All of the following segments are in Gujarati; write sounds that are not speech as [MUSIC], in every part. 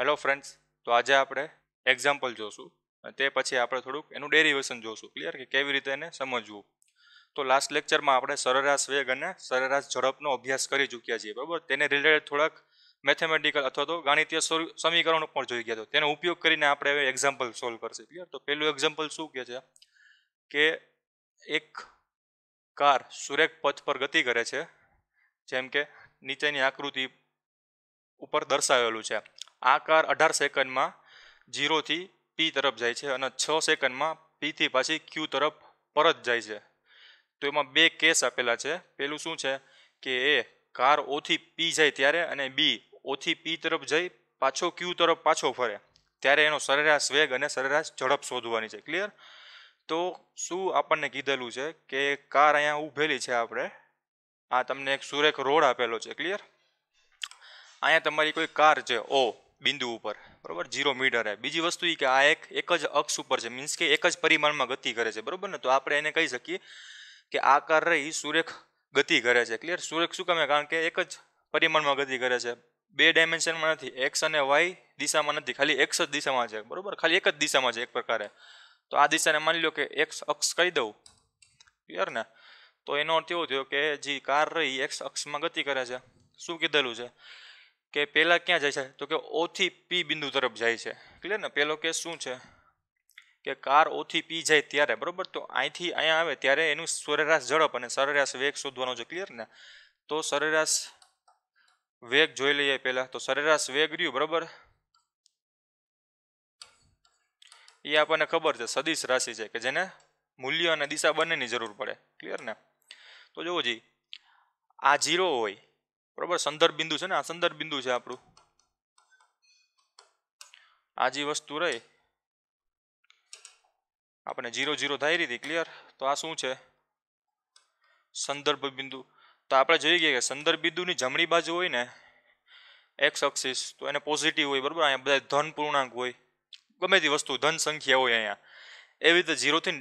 હેલો ફ્રેન્ડ્સ તો આજે આપણે એક્ઝામ્પલ જોશું તે પછી આપણે થોડુંક એનું ડેરિવેશન જોશું ક્લિયર કે કેવી રીતે એને સમજવું તો લાસ્ટ લેક્ચરમાં આપણે સરેરાશ વેગ અને સરેરાશ ઝડપનો અભ્યાસ કરી ચૂક્યા છીએ બરાબર તેને રિલેટેડ થોડાક મેથેમેટિકલ અથવા તો ગાણિતીય સમીકરણો પણ જોઈ ગયા તો તેનો ઉપયોગ કરીને આપણે હવે એક્ઝામ્પલ સોલ્વ કરશે ક્લિયર તો પહેલું એક્ઝામ્પલ શું કહે છે કે એક કાર સુરેખ પથ પર ગતિ કરે છે જેમ કે નીચેની આકૃતિ ઉપર દર્શાવેલું છે આ કાર અઢાર સેકન્ડમાં જીરોથી પી તરફ જાય છે અને છ સેકન્ડમાં પીથી પાછી ક્યુ તરફ પરત જાય છે તો એમાં બે કેસ આપેલા છે પેલું શું છે કે એ કાર ઓથી પી જાય ત્યારે અને બી ઓથી પી તરફ જઈ પાછો ક્યુ તરફ પાછો ફરે ત્યારે એનો સરેરાશ વેગ અને સરેરાશ ઝડપ શોધવાની છે ક્લિયર તો શું આપણને કીધેલું છે કે કાર અહીંયા ઊભેલી છે આપણે આ તમને એક સુરેખ રોડ આપેલો છે ક્લિયર અહીંયા તમારી કોઈ કાર છે ઓ બિંદુ ઉપર બરાબર ઝીરો મીટર હે બીજી વસ્તુ એ કે આ એક એક જ અક્ષ ઉપર છે મીન્સ કે એક જ પરિમાણમાં ગતિ કરે છે બરાબર ને તો આપણે એને કહી શકીએ કે આકાર રહી સુરેખ ગતિ કરે છે ક્લિયર સુરેખ શું કમે કારણ કે એક જ પરિમાણમાં ગતિ કરે છે બે ડાયમેન્શનમાં નથી એક્સ અને વાય દિશામાં નથી ખાલી એક્સ જ દિશામાં છે બરાબર ખાલી એક જ દિશામાં છે એક પ્રકારે તો આ દિશાને માની લો કે એક્સ અક્ષ કહી દઉં ક્લિયર ને તો એનો અર્થ એવો થયો કે જે કાર રહી એક્સ અક્ષમાં ગતિ કરે છે શું કીધેલું છે કે પહેલાં ક્યાં જાય છે તો કે ઓથી પી બિંદુ તરફ જાય છે ક્લિયર ને પહેલો કેસ શું છે કે કાર ઓથી પી જાય ત્યારે બરાબર તો અહીંથી અહીંયા આવે ત્યારે એનું સરેરાશ ઝડપ અને સરેરાશ વેગ શોધવાનો છે ક્લિયર ને તો સરેરાશ વેગ જોઈ લઈએ પહેલાં તો સરેરાશ વેગ રહ્યું બરાબર એ આપણને ખબર છે સદીશ રાશિ છે કે જેને મૂલ્ય અને દિશા બંનેની જરૂર પડે ક્લિયર ને તો જોવો જી આ જીરો હોય બરોબર સંદર્ભ બિંદુ છે ને આ સંદર્ભ બિંદુ છે આપણું આ જે વસ્તુ રહી આપણે જીરો જીરો થઈ રહી હતી ક્લિયર તો આ શું છે સંદર્ભ બિંદુ તો આપણે જોઈ ગયા કે સંદર્ભ બિંદુની જમણી બાજુ હોય ને એક્સ અક્ષિસ તો એને પોઝિટિવ હોય બરાબર અહીંયા બધા ધન પૂર્ણાંક હોય ગમે તે વસ્તુ ધન સંખ્યા હોય અહીંયા એવી રીતે ઝીરોથી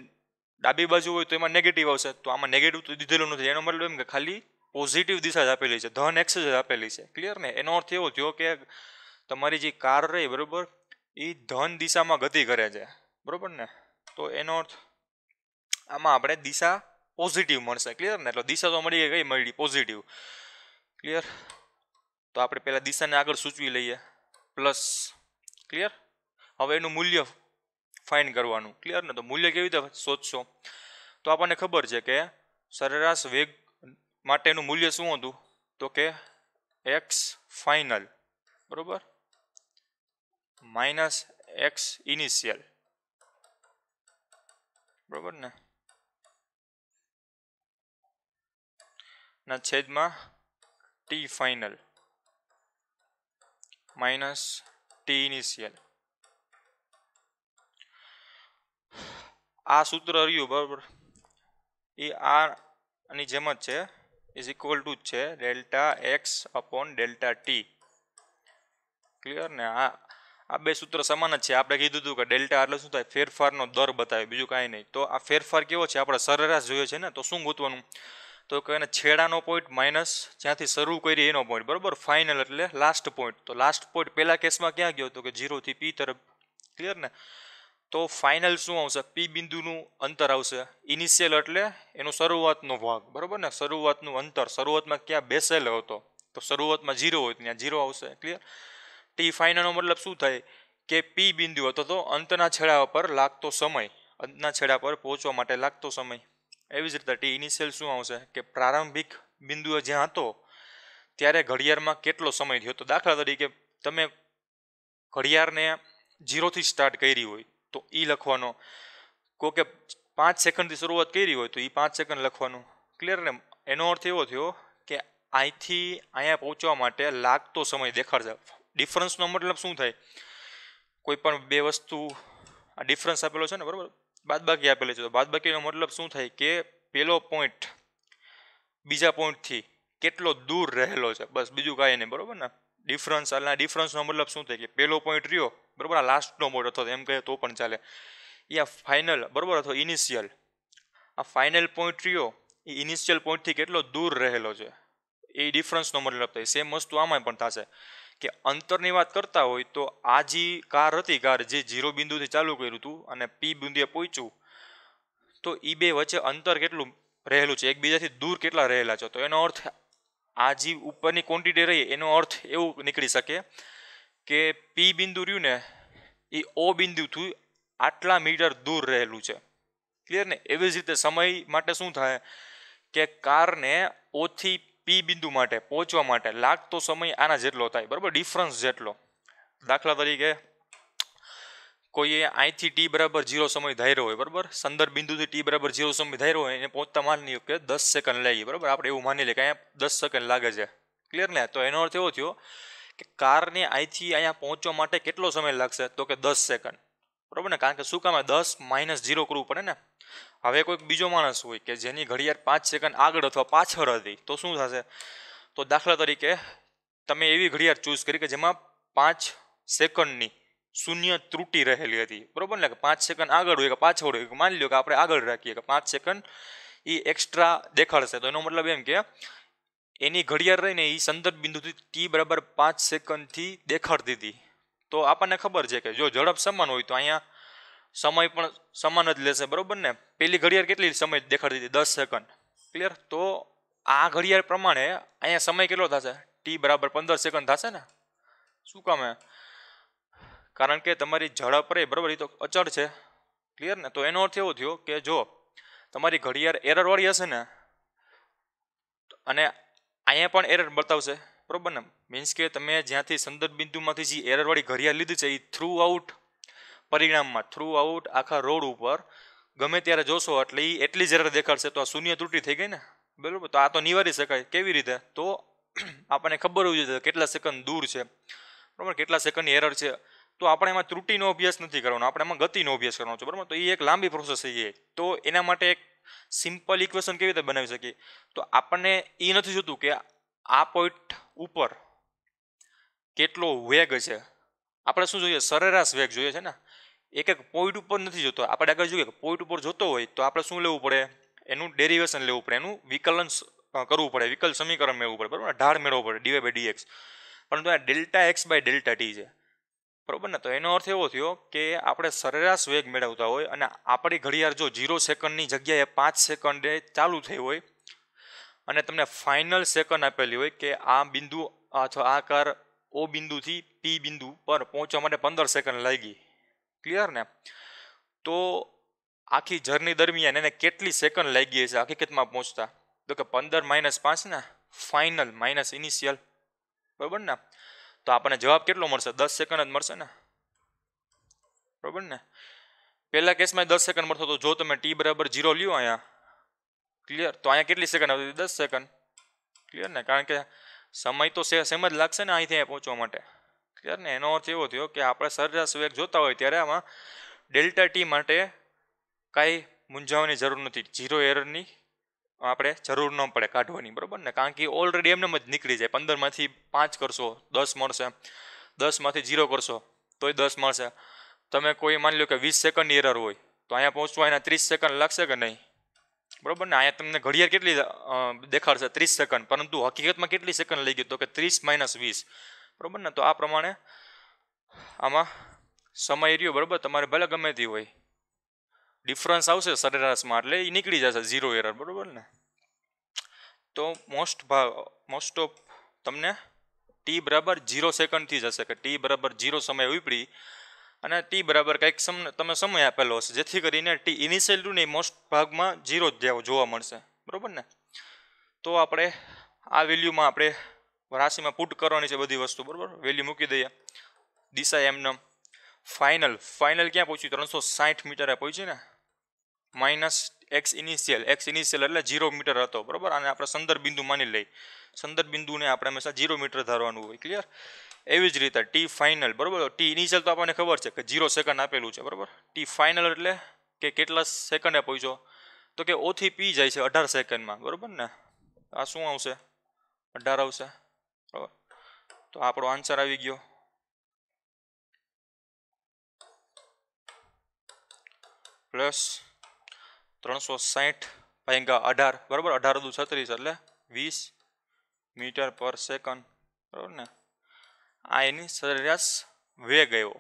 ડાબી બાજુ હોય તો એમાં નેગેટિવ આવશે તો આમાં નેગેટિવ તો દીધેલું નથી એનો મતલબ એમ કે ખાલી પોઝિટિવ દિશા જ આપેલી છે ધન એક્સ જ આપેલી છે ક્લિયર ને એનો અર્થ એવો થયો કે તમારી જે કાર રહી બરાબર એ ધન દિશામાં ગતિ કરે છે બરાબર ને તો એનો અર્થ આમાં આપણે દિશા પોઝિટિવ મળશે ક્લિયર ને એટલે દિશા તો મળી ગઈ મળી પોઝિટિવ ક્લિયર તો આપણે પહેલાં દિશાને આગળ સૂચવી લઈએ પ્લસ ક્લિયર હવે એનું મૂલ્ય ફાઇન કરવાનું ક્લિયર ને તો મૂલ્ય કેવી રીતે શોધશો તો આપણને ખબર છે કે સરેરાશ વેગ માટેનું મૂલ્ય શું હતું તો કે એક્સ ફાઇનલ બરાબર માઇનસ એક્સ ઇનિશિયલ બરાબર ને ના છેદમાં t final minus t initial આ સૂત્ર રહ્યું બરાબર એ આની જેમ જ છે ઇઝ ઇક્વલ ટુ છે delta x upon delta t clear ને આ આ બે સૂત્ર સમાન જ છે આપણે કીધું હતું કે ડેલ્ટા એટલે શું થાય ફેરફારનો દર બતાવે બીજું કાંઈ નહીં તો આ ફેરફાર કેવો છે આપણે સરેરાશ જોઈએ છે ને તો શું ગોતવાનું તો કહેને છેડાનો પોઈન્ટ માઇનસ જ્યાંથી શરૂ કરીએ એનો પોઈન્ટ બરાબર ફાઇનલ એટલે લાસ્ટ પોઈન્ટ તો લાસ્ટ પોઈન્ટ પહેલા કેસમાં ક્યાં ગયો હતો કે ઝીરોથી પી તરફ ક્લિયર ને તો ફાઇનલ શું આવશે પી બિંદુનું અંતર આવશે ઇનિશિયલ એટલે એનો શરૂઆતનો ભાગ બરાબર ને શરૂઆતનું અંતર શરૂઆતમાં ક્યાં બેસેલો હતો તો શરૂઆતમાં જીરો હોય ત્યાં ઝીરો આવશે ક્લિયર ટી ફાઇનલનો મતલબ શું થાય કે પી બિંદુ હતો તો અંતના છેડા પર લાગતો સમય અંતના છેડા પર પહોંચવા માટે લાગતો સમય એવી જ રીતે ટી ઇનિશિયલ શું આવશે કે પ્રારંભિક બિંદુએ જ્યાં હતો ત્યારે ઘડિયાળમાં કેટલો સમય થયો તો દાખલા તરીકે તમે ઘડિયાળને જીરોથી સ્ટાર્ટ કરી હોય તો એ લખવાનો કો કે પાંચ સેકન્ડથી શરૂઆત કરી હોય તો એ પાંચ સેકન્ડ લખવાનું ક્લિયર ને એનો અર્થ એવો થયો કે અહીંથી અહીંયા પહોંચવા માટે લાગતો સમય દેખાડશે ડિફરન્સનો મતલબ શું થાય કોઈ પણ બે વસ્તુ આ ડિફરન્સ આપેલો છે ને બરાબર બાદબાકી આપેલી છે તો બાદબાકીનો મતલબ શું થાય કે પહેલો પોઈન્ટ બીજા પોઈન્ટથી કેટલો દૂર રહેલો છે બસ બીજું કાંઈ નહીં બરાબર ને ડિફરન્સ આના ડિફરન્સનો મતલબ શું થાય કે પહેલો પોઈન્ટ રહ્યો બરાબર આ લાસ્ટનો મોડ હતો એમ કહે તો પણ ચાલે એ આ ફાઇનલ બરાબર અથવા ઇનિશિયલ આ ફાઇનલ પોઈન્ટ રહ્યો એ ઇનિશિયલ પોઈન્ટથી કેટલો દૂર રહેલો છે એ ડિફરન્સનો મતલબ થાય સેમ વસ્તુ આમાં પણ થશે કે અંતરની વાત કરતા હોય તો આ જે કાર હતી કાર જે ઝીરો બિંદુથી ચાલુ કર્યું હતું અને પી બિંદુએ પહોંચ્યું તો એ બે વચ્ચે અંતર કેટલું રહેલું છે એકબીજાથી દૂર કેટલા રહેલા છે તો એનો અર્થ આ જે ઉપરની ક્વોન્ટિટી રહી એનો અર્થ એવું નીકળી શકે કે પી બિંદુ રહ્યું ને એ ઓ બિંદુથી આટલા મીટર દૂર રહેલું છે ક્લિયર ને એવી જ રીતે સમય માટે શું થાય કે કારને ઓથી પી બિંદુ માટે પહોંચવા માટે લાગતો સમય આના જેટલો થાય બરાબર ડિફરન્સ જેટલો દાખલા તરીકે કોઈએ અહીંથી ટી બરાબર ઝીરો સમય ધાર્યો હોય બરાબર સંદર બિંદુથી ટી બરાબર જીરો સમય ધાર્યો હોય એને પહોંચતા માની કે દસ સેકન્ડ લાગી બરાબર આપણે એવું માની લે કે અહીંયા દસ સેકન્ડ લાગે છે ક્લિયર ને તો એનો અર્થ એવો થયો કે કારને અહીંથી અહીંયા પહોંચવા માટે કેટલો સમય લાગશે તો કે દસ સેકન્ડ બરાબર ને કારણ કે શું કામ દસ માઇનસ ઝીરો કરવું પડે ને હવે કોઈક બીજો માણસ હોય કે જેની ઘડિયાળ પાંચ સેકન્ડ આગળ અથવા પાછળ હતી તો શું થશે તો દાખલા તરીકે તમે એવી ઘડિયાળ ચૂઝ કરી કે જેમાં પાંચ સેકન્ડની શૂન્ય ત્રુટી રહેલી હતી બરાબર ને કે પાંચ સેકન્ડ આગળ હોય કે પાછળ હોય માની લો કે આપણે આગળ રાખીએ કે પાંચ સેકન્ડ એ એક્સ્ટ્રા દેખાડશે તો એનો મતલબ એમ કે એની ઘડિયાળ રહીને એ સંદર્ભ બિંદુથી ટી બરાબર પાંચ સેકન્ડથી દેખાડતી હતી તો આપણને ખબર છે કે જો ઝડપ સમાન હોય તો અહીંયા સમય પણ સમાન જ લેશે બરાબર ને પહેલી ઘડિયાળ કેટલી સમય દેખાડતી હતી દસ સેકન્ડ ક્લિયર તો આ ઘડિયાળ પ્રમાણે અહીંયા સમય કેટલો થશે ટી બરાબર પંદર સેકન્ડ થશે ને શું કામે કારણ કે તમારી ઝડપ રહે બરાબર એ તો અચળ છે ક્લિયર ને તો એનો અર્થ એવો થયો કે જો તમારી ઘડિયાળ એરરવાળી હશે ને અને અહીંયા પણ એરર બતાવશે બરાબર ને મીન્સ કે તમે જ્યાંથી સંદર્ભ બિંદુમાંથી જે એરરવાળી ઘડિયાળ લીધી છે એ થ્રુ આઉટ પરિણામમાં થ્રુ આઉટ આખા રોડ ઉપર ગમે ત્યારે જોશો એટલે એ એટલી જ એરર દેખાડશે તો આ શૂન્ય ત્રુટી થઈ ગઈ ને બરાબર તો આ તો નિવારી શકાય કેવી રીતે તો [CLEARS THROAT] આપણને ખબર હોવી જોઈએ કેટલા સેકન્ડ દૂર છે બરાબર કેટલા સેકન્ડની એરર છે તો આપણે એમાં ત્રુટીનો અભ્યાસ નથી કરવાનો આપણે એમાં ગતિનો અભ્યાસ કરવાનો છે બરાબર તો એ એક લાંબી પ્રોસેસ થઈ તો એના માટે એક સિમ્પલ ઇક્વેશન કેવી રીતે બનાવી શકીએ તો આપણને એ નથી જોતું કે આ પોઈન્ટ ઉપર કેટલો વેગ છે આપણે શું જોઈએ સરેરાશ વેગ જોઈએ છે ને એક એક પોઈન્ટ ઉપર નથી જોતો આપણે આગળ જોઈએ કે પોઈન્ટ ઉપર જોતો હોય તો આપણે શું લેવું પડે એનું ડેરિવેશન લેવું પડે એનું વિકલન કરવું પડે વિકલ સમીકરણ મેળવવું પડે બરાબર ઢાળ મેળવવું પડે ડીવાય બાય ડીએક્સ પરંતુ આ delta x by delta t છે બરોબર ને તો એનો અર્થ એવો થયો કે આપણે સરેરાશ વેગ મેળવતા હોય અને આપણી ઘડિયાળ જો ઝીરો સેકન્ડની જગ્યાએ પાંચ સેકન્ડે ચાલુ થઈ હોય અને તમને ફાઇનલ સેકન્ડ આપેલી હોય કે આ બિંદુ અથવા આ કાર ઓ બિંદુથી પી બિંદુ પર પહોંચવા માટે પંદર સેકન્ડ લાગી ક્લિયર ને તો આખી જર્ની દરમિયાન એને કેટલી સેકન્ડ લાગી હશે હકીકતમાં પહોંચતા તો કે પંદર માઇનસ પાંચ ને ફાઇનલ માઇનસ ઇનિશિયલ બરાબર ને તો આપણને જવાબ કેટલો મળશે દસ સેકન્ડ જ મળશે ને બરાબર ને પહેલા કેસમાં દસ સેકન્ડ મળતો તો જો તમે ટી બરાબર ઝીરો લ્યો અહીંયા ક્લિયર તો અહીંયા કેટલી સેકન્ડ આવતી દસ સેકન્ડ ક્લિયર ને કારણ કે સમય તો સેમ જ લાગશે ને અહીંથી અહીંયા પહોંચવા માટે ક્લિયર ને એનો અર્થ એવો થયો કે આપણે સરેરાશ વેગ જોતા હોય ત્યારે આમાં ડેલ્ટા ટી માટે કાંઈ મૂંઝાવાની જરૂર નથી ઝીરો એરરની આપણે જરૂર ન પડે કાઢવાની બરાબર ને કારણ કે ઓલરેડી એમને જ નીકળી જાય પંદરમાંથી પાંચ કરશો દસ મળશે દસમાંથી ઝીરો કરશો તોય દસ મળશે તમે કોઈ માની લો કે વીસ સેકન્ડની એરર હોય તો અહીંયા પહોંચવા એના ત્રીસ સેકન્ડ લાગશે કે નહીં બરાબર ને અહીંયા તમને ઘડિયાળ કેટલી દેખાડશે ત્રીસ સેકન્ડ પરંતુ હકીકતમાં કેટલી સેકન્ડ લઈ ગયું તો કે ત્રીસ માઇનસ વીસ બરાબર ને તો આ પ્રમાણે આમાં સમય રહ્યો બરાબર તમારે ભલે ગમે તે હોય ડિફરન્સ આવશે સરેરાશમાં એટલે એ નીકળી જશે ઝીરો એરર બરાબર ને તો મોસ્ટ ભાગ મોસ્ટ ઓફ તમને ટી બરાબર ઝીરો સેકન્ડથી જશે કે ટી બરાબર ઝીરો સમય ઉપડી અને ટી બરાબર કંઈક સમ તમે સમય આપેલો હશે જેથી કરીને ટી ઇનિશિયલ ટુ નહીં મોસ્ટ ભાગમાં ઝીરો જ જોવા મળશે બરાબર ને તો આપણે આ વેલ્યુમાં આપણે રાશિમાં પુટ કરવાની છે બધી વસ્તુ બરાબર વેલ્યુ મૂકી દઈએ દિશા એમનેમ ફાઇનલ ફાઇનલ ક્યાં પહોંચ્યું ત્રણસો સાઠ મીટરે પહોંચી ને minus x initial x initial એટલે ઝીરો મીટર હતો બરાબર અને આપણે સંદર્ભ બિંદુ માની લઈ સંદર્ભ બિંદુને આપણે હંમેશા ઝીરો મીટર ધારવાનું હોય ક્લિયર એવી જ રીતે ટી ફાઇનલ બરાબર ટી ઇનિશિયલ તો આપણને ખબર છે કે ઝીરો સેકન્ડ આપેલું છે બરાબર ટી ફાઇનલ એટલે કે કેટલા સેકન્ડે પહોંચ્યો તો કે ઓથી પી જાય છે અઢાર સેકન્ડમાં બરાબર ને આ શું આવશે અઢાર આવશે બરાબર તો આપણો આન્સર આવી ગયો પ્લસ ત્રણસો સાહીઠ ભાંગા અઢાર બરાબર અઢાર દુ છત્રીસ એટલે વીસ મીટર પર સેકન્ડ બરાબર ને આ એની સરેરાશ વેગ આવ્યો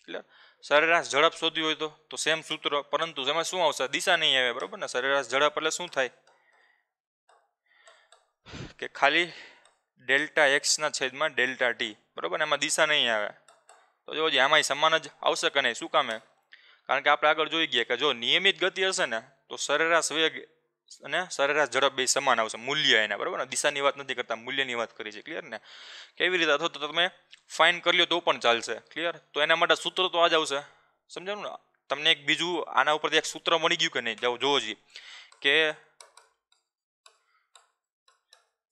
એટલે સરેરાશ ઝડપ શોધી હોય તો તો સેમ સૂત્ર પરંતુ એમાં શું આવશે દિશા નહીં આવે બરાબર ને સરેરાશ ઝડપ એટલે શું થાય કે ખાલી ડેલ્ટા એક્સના છેદમાં ડેલ્ટા ટી બરાબર ને એમાં દિશા નહીં આવે તો જો આમાંય સમાન જ આવશે કે નહીં શું કામે કારણ કે આપણે આગળ જોઈ ગયા કે જો નિયમિત ગતિ હશે ને તો સરેરાશ વેગ અને સરેરાશ ઝડપ બે સમાન આવશે મૂલ્ય એના બરાબર ને દિશાની વાત નથી કરતા મૂલ્યની વાત કરી છે ક્લિયર ને કેવી રીતે અથવા તો તમે ફાઇન કરી લો તો પણ ચાલશે ક્લિયર તો એના માટે સૂત્ર તો આ જ આવશે સમજાણું ને તમને એક બીજું આના ઉપરથી એક સૂત્ર મળી ગયું કે નહીં જાઓ જોવો જોઈએ કે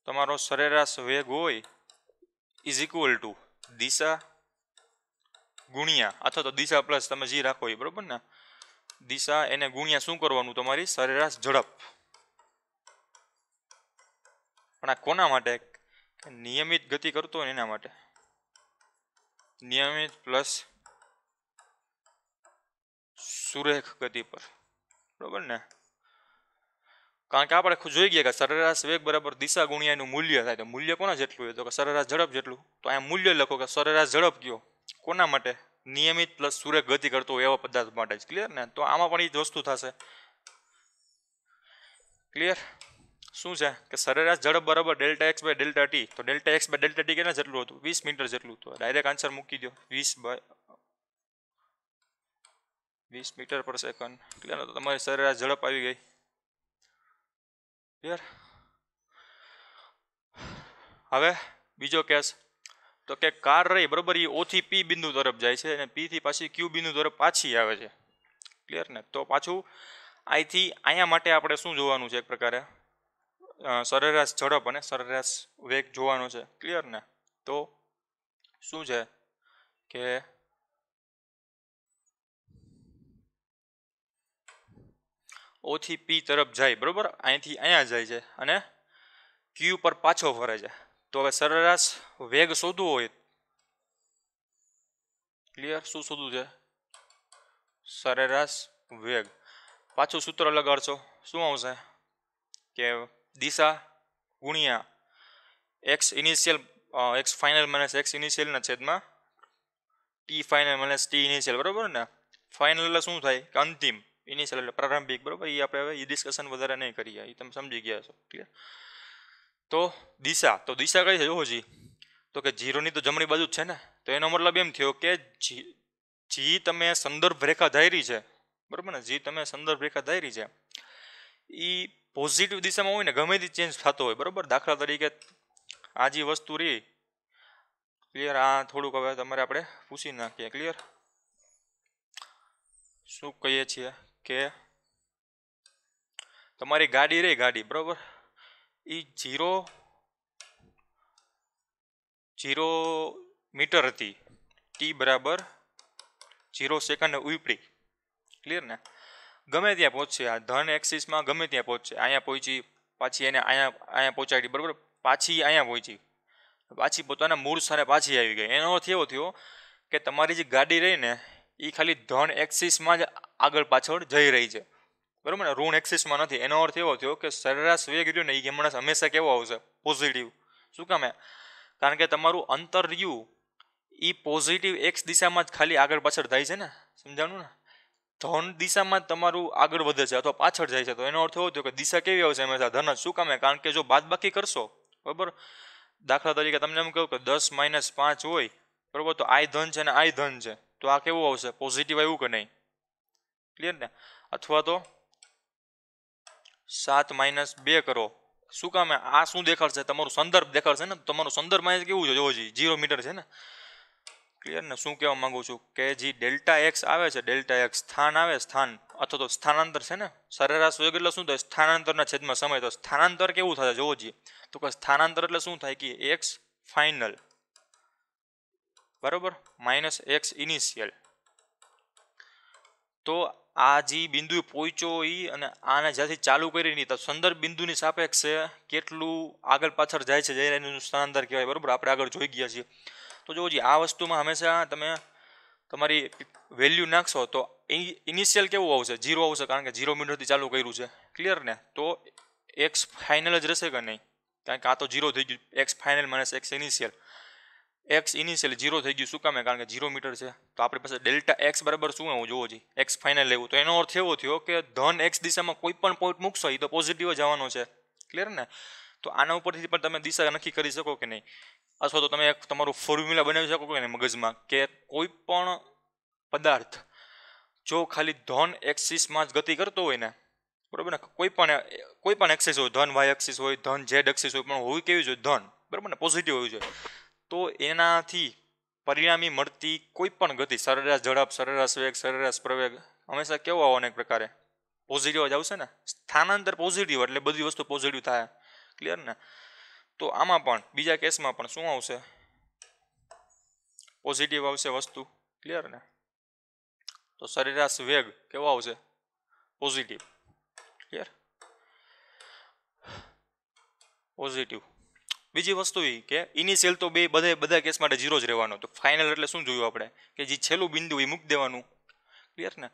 તમારો સરેરાશ વેગ હોય ઇઝ ઇક્વલ ટુ દિશા ગુણ્યા અથવા તો દિશા પ્લસ તમે જી રાખો એ બરાબર ને દિશા એને ગુણ્યા શું કરવાનું તમારી સરેરાશ ઝડપ પણ આ કોના માટે નિયમિત ગતિ કરતો હોય એના માટે નિયમિત પ્લસ સુરેખ ગતિ પર બરોબર ને કારણ કે આપણે જોઈ ગયા કે સરેરાશ વેગ બરાબર દિશા ગુણ્યાનું મૂલ્ય થાય તો મૂલ્ય કોના જેટલું હોય તો કે સરેરાશ ઝડપ જેટલું તો અહીંયા મૂલ્ય લખો કે સરેરાશ ઝડપ ગયો કોના માટે નિયમિત પ્લસ સૂર્ય ગતિ કરતો હોય એવા પદાર્થ માટે જ ક્લિયર ને તો આમાં પણ એ જ વસ્તુ થશે ક્લિયર શું છે કે સરેરાશ ઝડપ બરાબર delta x by delta t તો delta x by delta t કેટલા જેટલું હતું વીસ મીટર જેટલું તો ડાયરેક્ટ આન્સર મૂકી દો વીસ બાય વીસ મીટર પર સેકન્ડ ક્લિયર તો તમારી સરેરાશ ઝડપ આવી ગઈ ક્લિયર હવે બીજો કેસ તો કે કાર રહી બરાબર એ ઓથી પી બિંદુ તરફ જાય છે અને પીથી પાછી ક્યુ બિંદુ તરફ પાછી આવે છે ક્લિયર ને તો પાછું અહીંથી અહીંયા માટે આપણે શું જોવાનું છે એક પ્રકારે સરેરાશ ઝડપ અને સરેરાશ વેગ જોવાનો છે ક્લિયર ને તો શું છે કે ઓથી પી તરફ જાય બરાબર અહીંથી અહીંયા જાય છે અને ક્યુ પર પાછો ફરે છે તો હવે સરેરાશ વેગ શોધવો હોય ક્લિયર શું શોધવું છે સરેરાશ વેગ પાછું સૂત્ર લગાડશો શું આવશે કે દિશા ગુણ્યા x initial x final minus x ઇનિશિયલના છેદમાં t final minus t initial બરાબર ને ફાઇનલ એટલે શું થાય કે અંતિમ ઇનિશિયલ એટલે પ્રારંભિક બરાબર એ આપણે હવે એ ડિસ્કશન વધારે નહીં કરીએ એ તમે સમજી ગયા છો ક્લિયર તો દિશા તો દિશા કઈ છે જુઓ જી તો કે જીરોની તો જમણી બાજુ જ છે ને તો એનો મતલબ એમ થયો કે જી જી તમે સંદર્ભ રેખા ધારી છે બરાબર ને જી તમે સંદર્ભ રેખા ધારી છે એ પોઝિટિવ દિશામાં હોય ને ગમે તે ચેન્જ થતો હોય બરાબર દાખલા તરીકે આ જે વસ્તુ રહી ક્લિયર આ થોડુંક હવે તમારે આપણે પૂછી નાખીએ ક્લિયર શું કહીએ છીએ કે તમારી ગાડી રહી ગાડી બરાબર એ ઝીરો ઝીરો મીટર હતી ટી બરાબર ઝીરો સેકન્ડ ઉપડી ક્લિયર ને ગમે ત્યાં પહોંચશે આ ધન એક્સિસમાં ગમે ત્યાં પહોંચશે અહીંયા પહોંચી પાછી એને અહીંયા અહીંયા પહોંચાડી બરાબર પાછી અહીંયા પહોંચી પાછી પોતાના મૂળ સ્થાને પાછી આવી ગઈ એનો અર્થ એવો થયો કે તમારી જે ગાડી રહી ને એ ખાલી ધન એક્સિસમાં જ આગળ પાછળ જઈ રહી છે બરાબર ને ઋણ એક્સિસમાં નથી એનો અર્થ એવો થયો કે સરેરાશ વેગ રહ્યો ને એ હમણાં હંમેશા કેવો આવશે પોઝિટિવ શું કામે કારણ કે તમારું અંતર રહ્યું એ પોઝિટિવ એક્સ દિશામાં જ ખાલી આગળ પાછળ થાય છે ને સમજાણું ને ધન દિશામાં તમારું આગળ વધે છે અથવા પાછળ જાય છે તો એનો અર્થ એવો થયો કે દિશા કેવી આવશે હંમેશા ધન જ શું કામે કારણ કે જો બાદ બાકી કરશો બરાબર દાખલા તરીકે તમને એમ કહ્યું કે દસ માઇનસ પાંચ હોય બરાબર તો આય ધન છે ને આય ધન છે તો આ કેવું આવશે પોઝિટિવ આવ્યું કે નહીં ક્લિયર ને અથવા તો સાત માઇનસ બે કરો શું કામ આ શું દેખાડશે તમારું સંદર્ભ દેખાડશે ને તમારો સંદર્ભ માઇનસ કેવું છે જોવો જીરો મીટર છે ને ક્લિયર ને શું કહેવા માગું છું કે જે ડેલ્ટા એક્સ આવે છે ડેલ્ટા એક્સ સ્થાન આવે સ્થાન અથવા તો સ્થાનાંતર છે ને સરેરાશ વેગ એટલે શું થાય સ્થાનાંતરના છેદમાં સમય તો સ્થાનાંતર કેવું થશે જોવો જોઈએ તો કે સ્થાનાંતર એટલે શું થાય કે એક્સ ફાઇનલ બરાબર માઇનસ એક્સ ઇનિશિયલ તો આ જે બિંદુએ પહોંચ્યો એ અને આને જ્યાંથી ચાલુ કરી નહીં તો સંદર્ભ બિંદુની સાપેક્ષે કેટલું આગળ પાછળ જાય છે જઈને એનું સ્થળાંતર કહેવાય બરાબર આપણે આગળ જોઈ ગયા છીએ તો જોજો આ વસ્તુમાં હંમેશા તમે તમારી વેલ્યુ નાખશો તો ઇનિશિયલ કેવું આવશે ઝીરો આવશે કારણ કે ઝીરો મિનિટથી ચાલુ કર્યું છે ક્લિયર ને તો એક્સ ફાઇનલ જ રહેશે કે નહીં કારણ કે આ તો ઝીરો થઈ ગયું x final minus x initial x initial zero થઈ ગયું શું કામે કારણ કે જીરો મીટર છે તો આપણી પાસે ડેલ્ટા એક્સ બરાબર શું હું જોવો જોઈએ એક્સ ફાઇનલ લેવું તો એનો અર્થ એવો થયો કે ધન એક્સ દિશામાં કોઈ પણ પોઈન્ટ મૂકશો એ તો પોઝિટિવ જવાનો છે ક્લિયર ને તો આના ઉપરથી પણ તમે દિશા નક્કી કરી શકો કે નહીં અથવા તો તમે એક તમારું ફોર્મ્યુલા બનાવી શકો કે નહીં મગજમાં કે કોઈ પણ પદાર્થ જો ખાલી ધન એક્સિસમાં જ ગતિ કરતો હોય ને બરાબર ને કોઈ પણ કોઈ પણ એક્સિસ હોય ધન વાય એક્સિસ હોય ધન જેડ એક્સિસ હોય પણ હોવી કેવી જોઈએ ધન બરાબર ને પોઝિટિવ હોવી જોઈએ તો એનાથી પરિણામી મળતી કોઈ પણ ગતિ સરેરાશ ઝડપ સરેરાશ વેગ સરેરાશ પ્રવેગ હંમેશા કેવો આવો અનેક પ્રકારે પોઝિટિવ જ આવશે ને સ્થાનાંતર પોઝિટિવ એટલે બધી વસ્તુ પોઝિટિવ થાય ક્લિયર ને તો આમાં પણ બીજા કેસમાં પણ શું આવશે પોઝિટિવ આવશે વસ્તુ ક્લિયર ને તો સરેરાશ વેગ કેવો આવશે પોઝિટિવ ક્લિયર પોઝિટિવ બીજી વસ્તુ એ કે ઇનિશિયલ તો બે બધે બધા કેસ માટે ઝીરો જ રહેવાનો તો ફાઇનલ એટલે શું જોયું આપણે કે જે છેલ્લું બિંદુ એ મૂકી દેવાનું ક્લિયર ને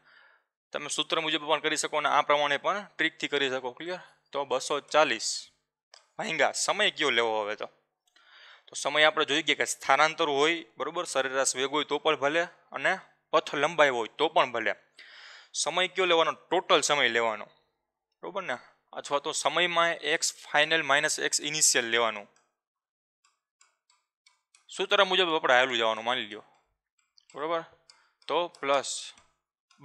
તમે સૂત્ર મુજબ પણ કરી શકો અને આ પ્રમાણે પણ ટ્રીકથી કરી શકો ક્લિયર તો બસો ચાલીસ મહેંગા સમય કયો લેવો હવે તો તો સમય આપણે જોઈ ગયા કે સ્થાનાંતર હોય બરાબર સરેરાશ વેગ હોય તો પણ ભલે અને પથ લંબાઈ હોય તો પણ ભલે સમય કયો લેવાનો ટોટલ સમય લેવાનો બરાબર ને અથવા તો સમયમાં x final minus x initial લેવાનું સૂત્ર મુજબ વપરાયેલું જવાનું માની લ્યો બરાબર તો પ્લસ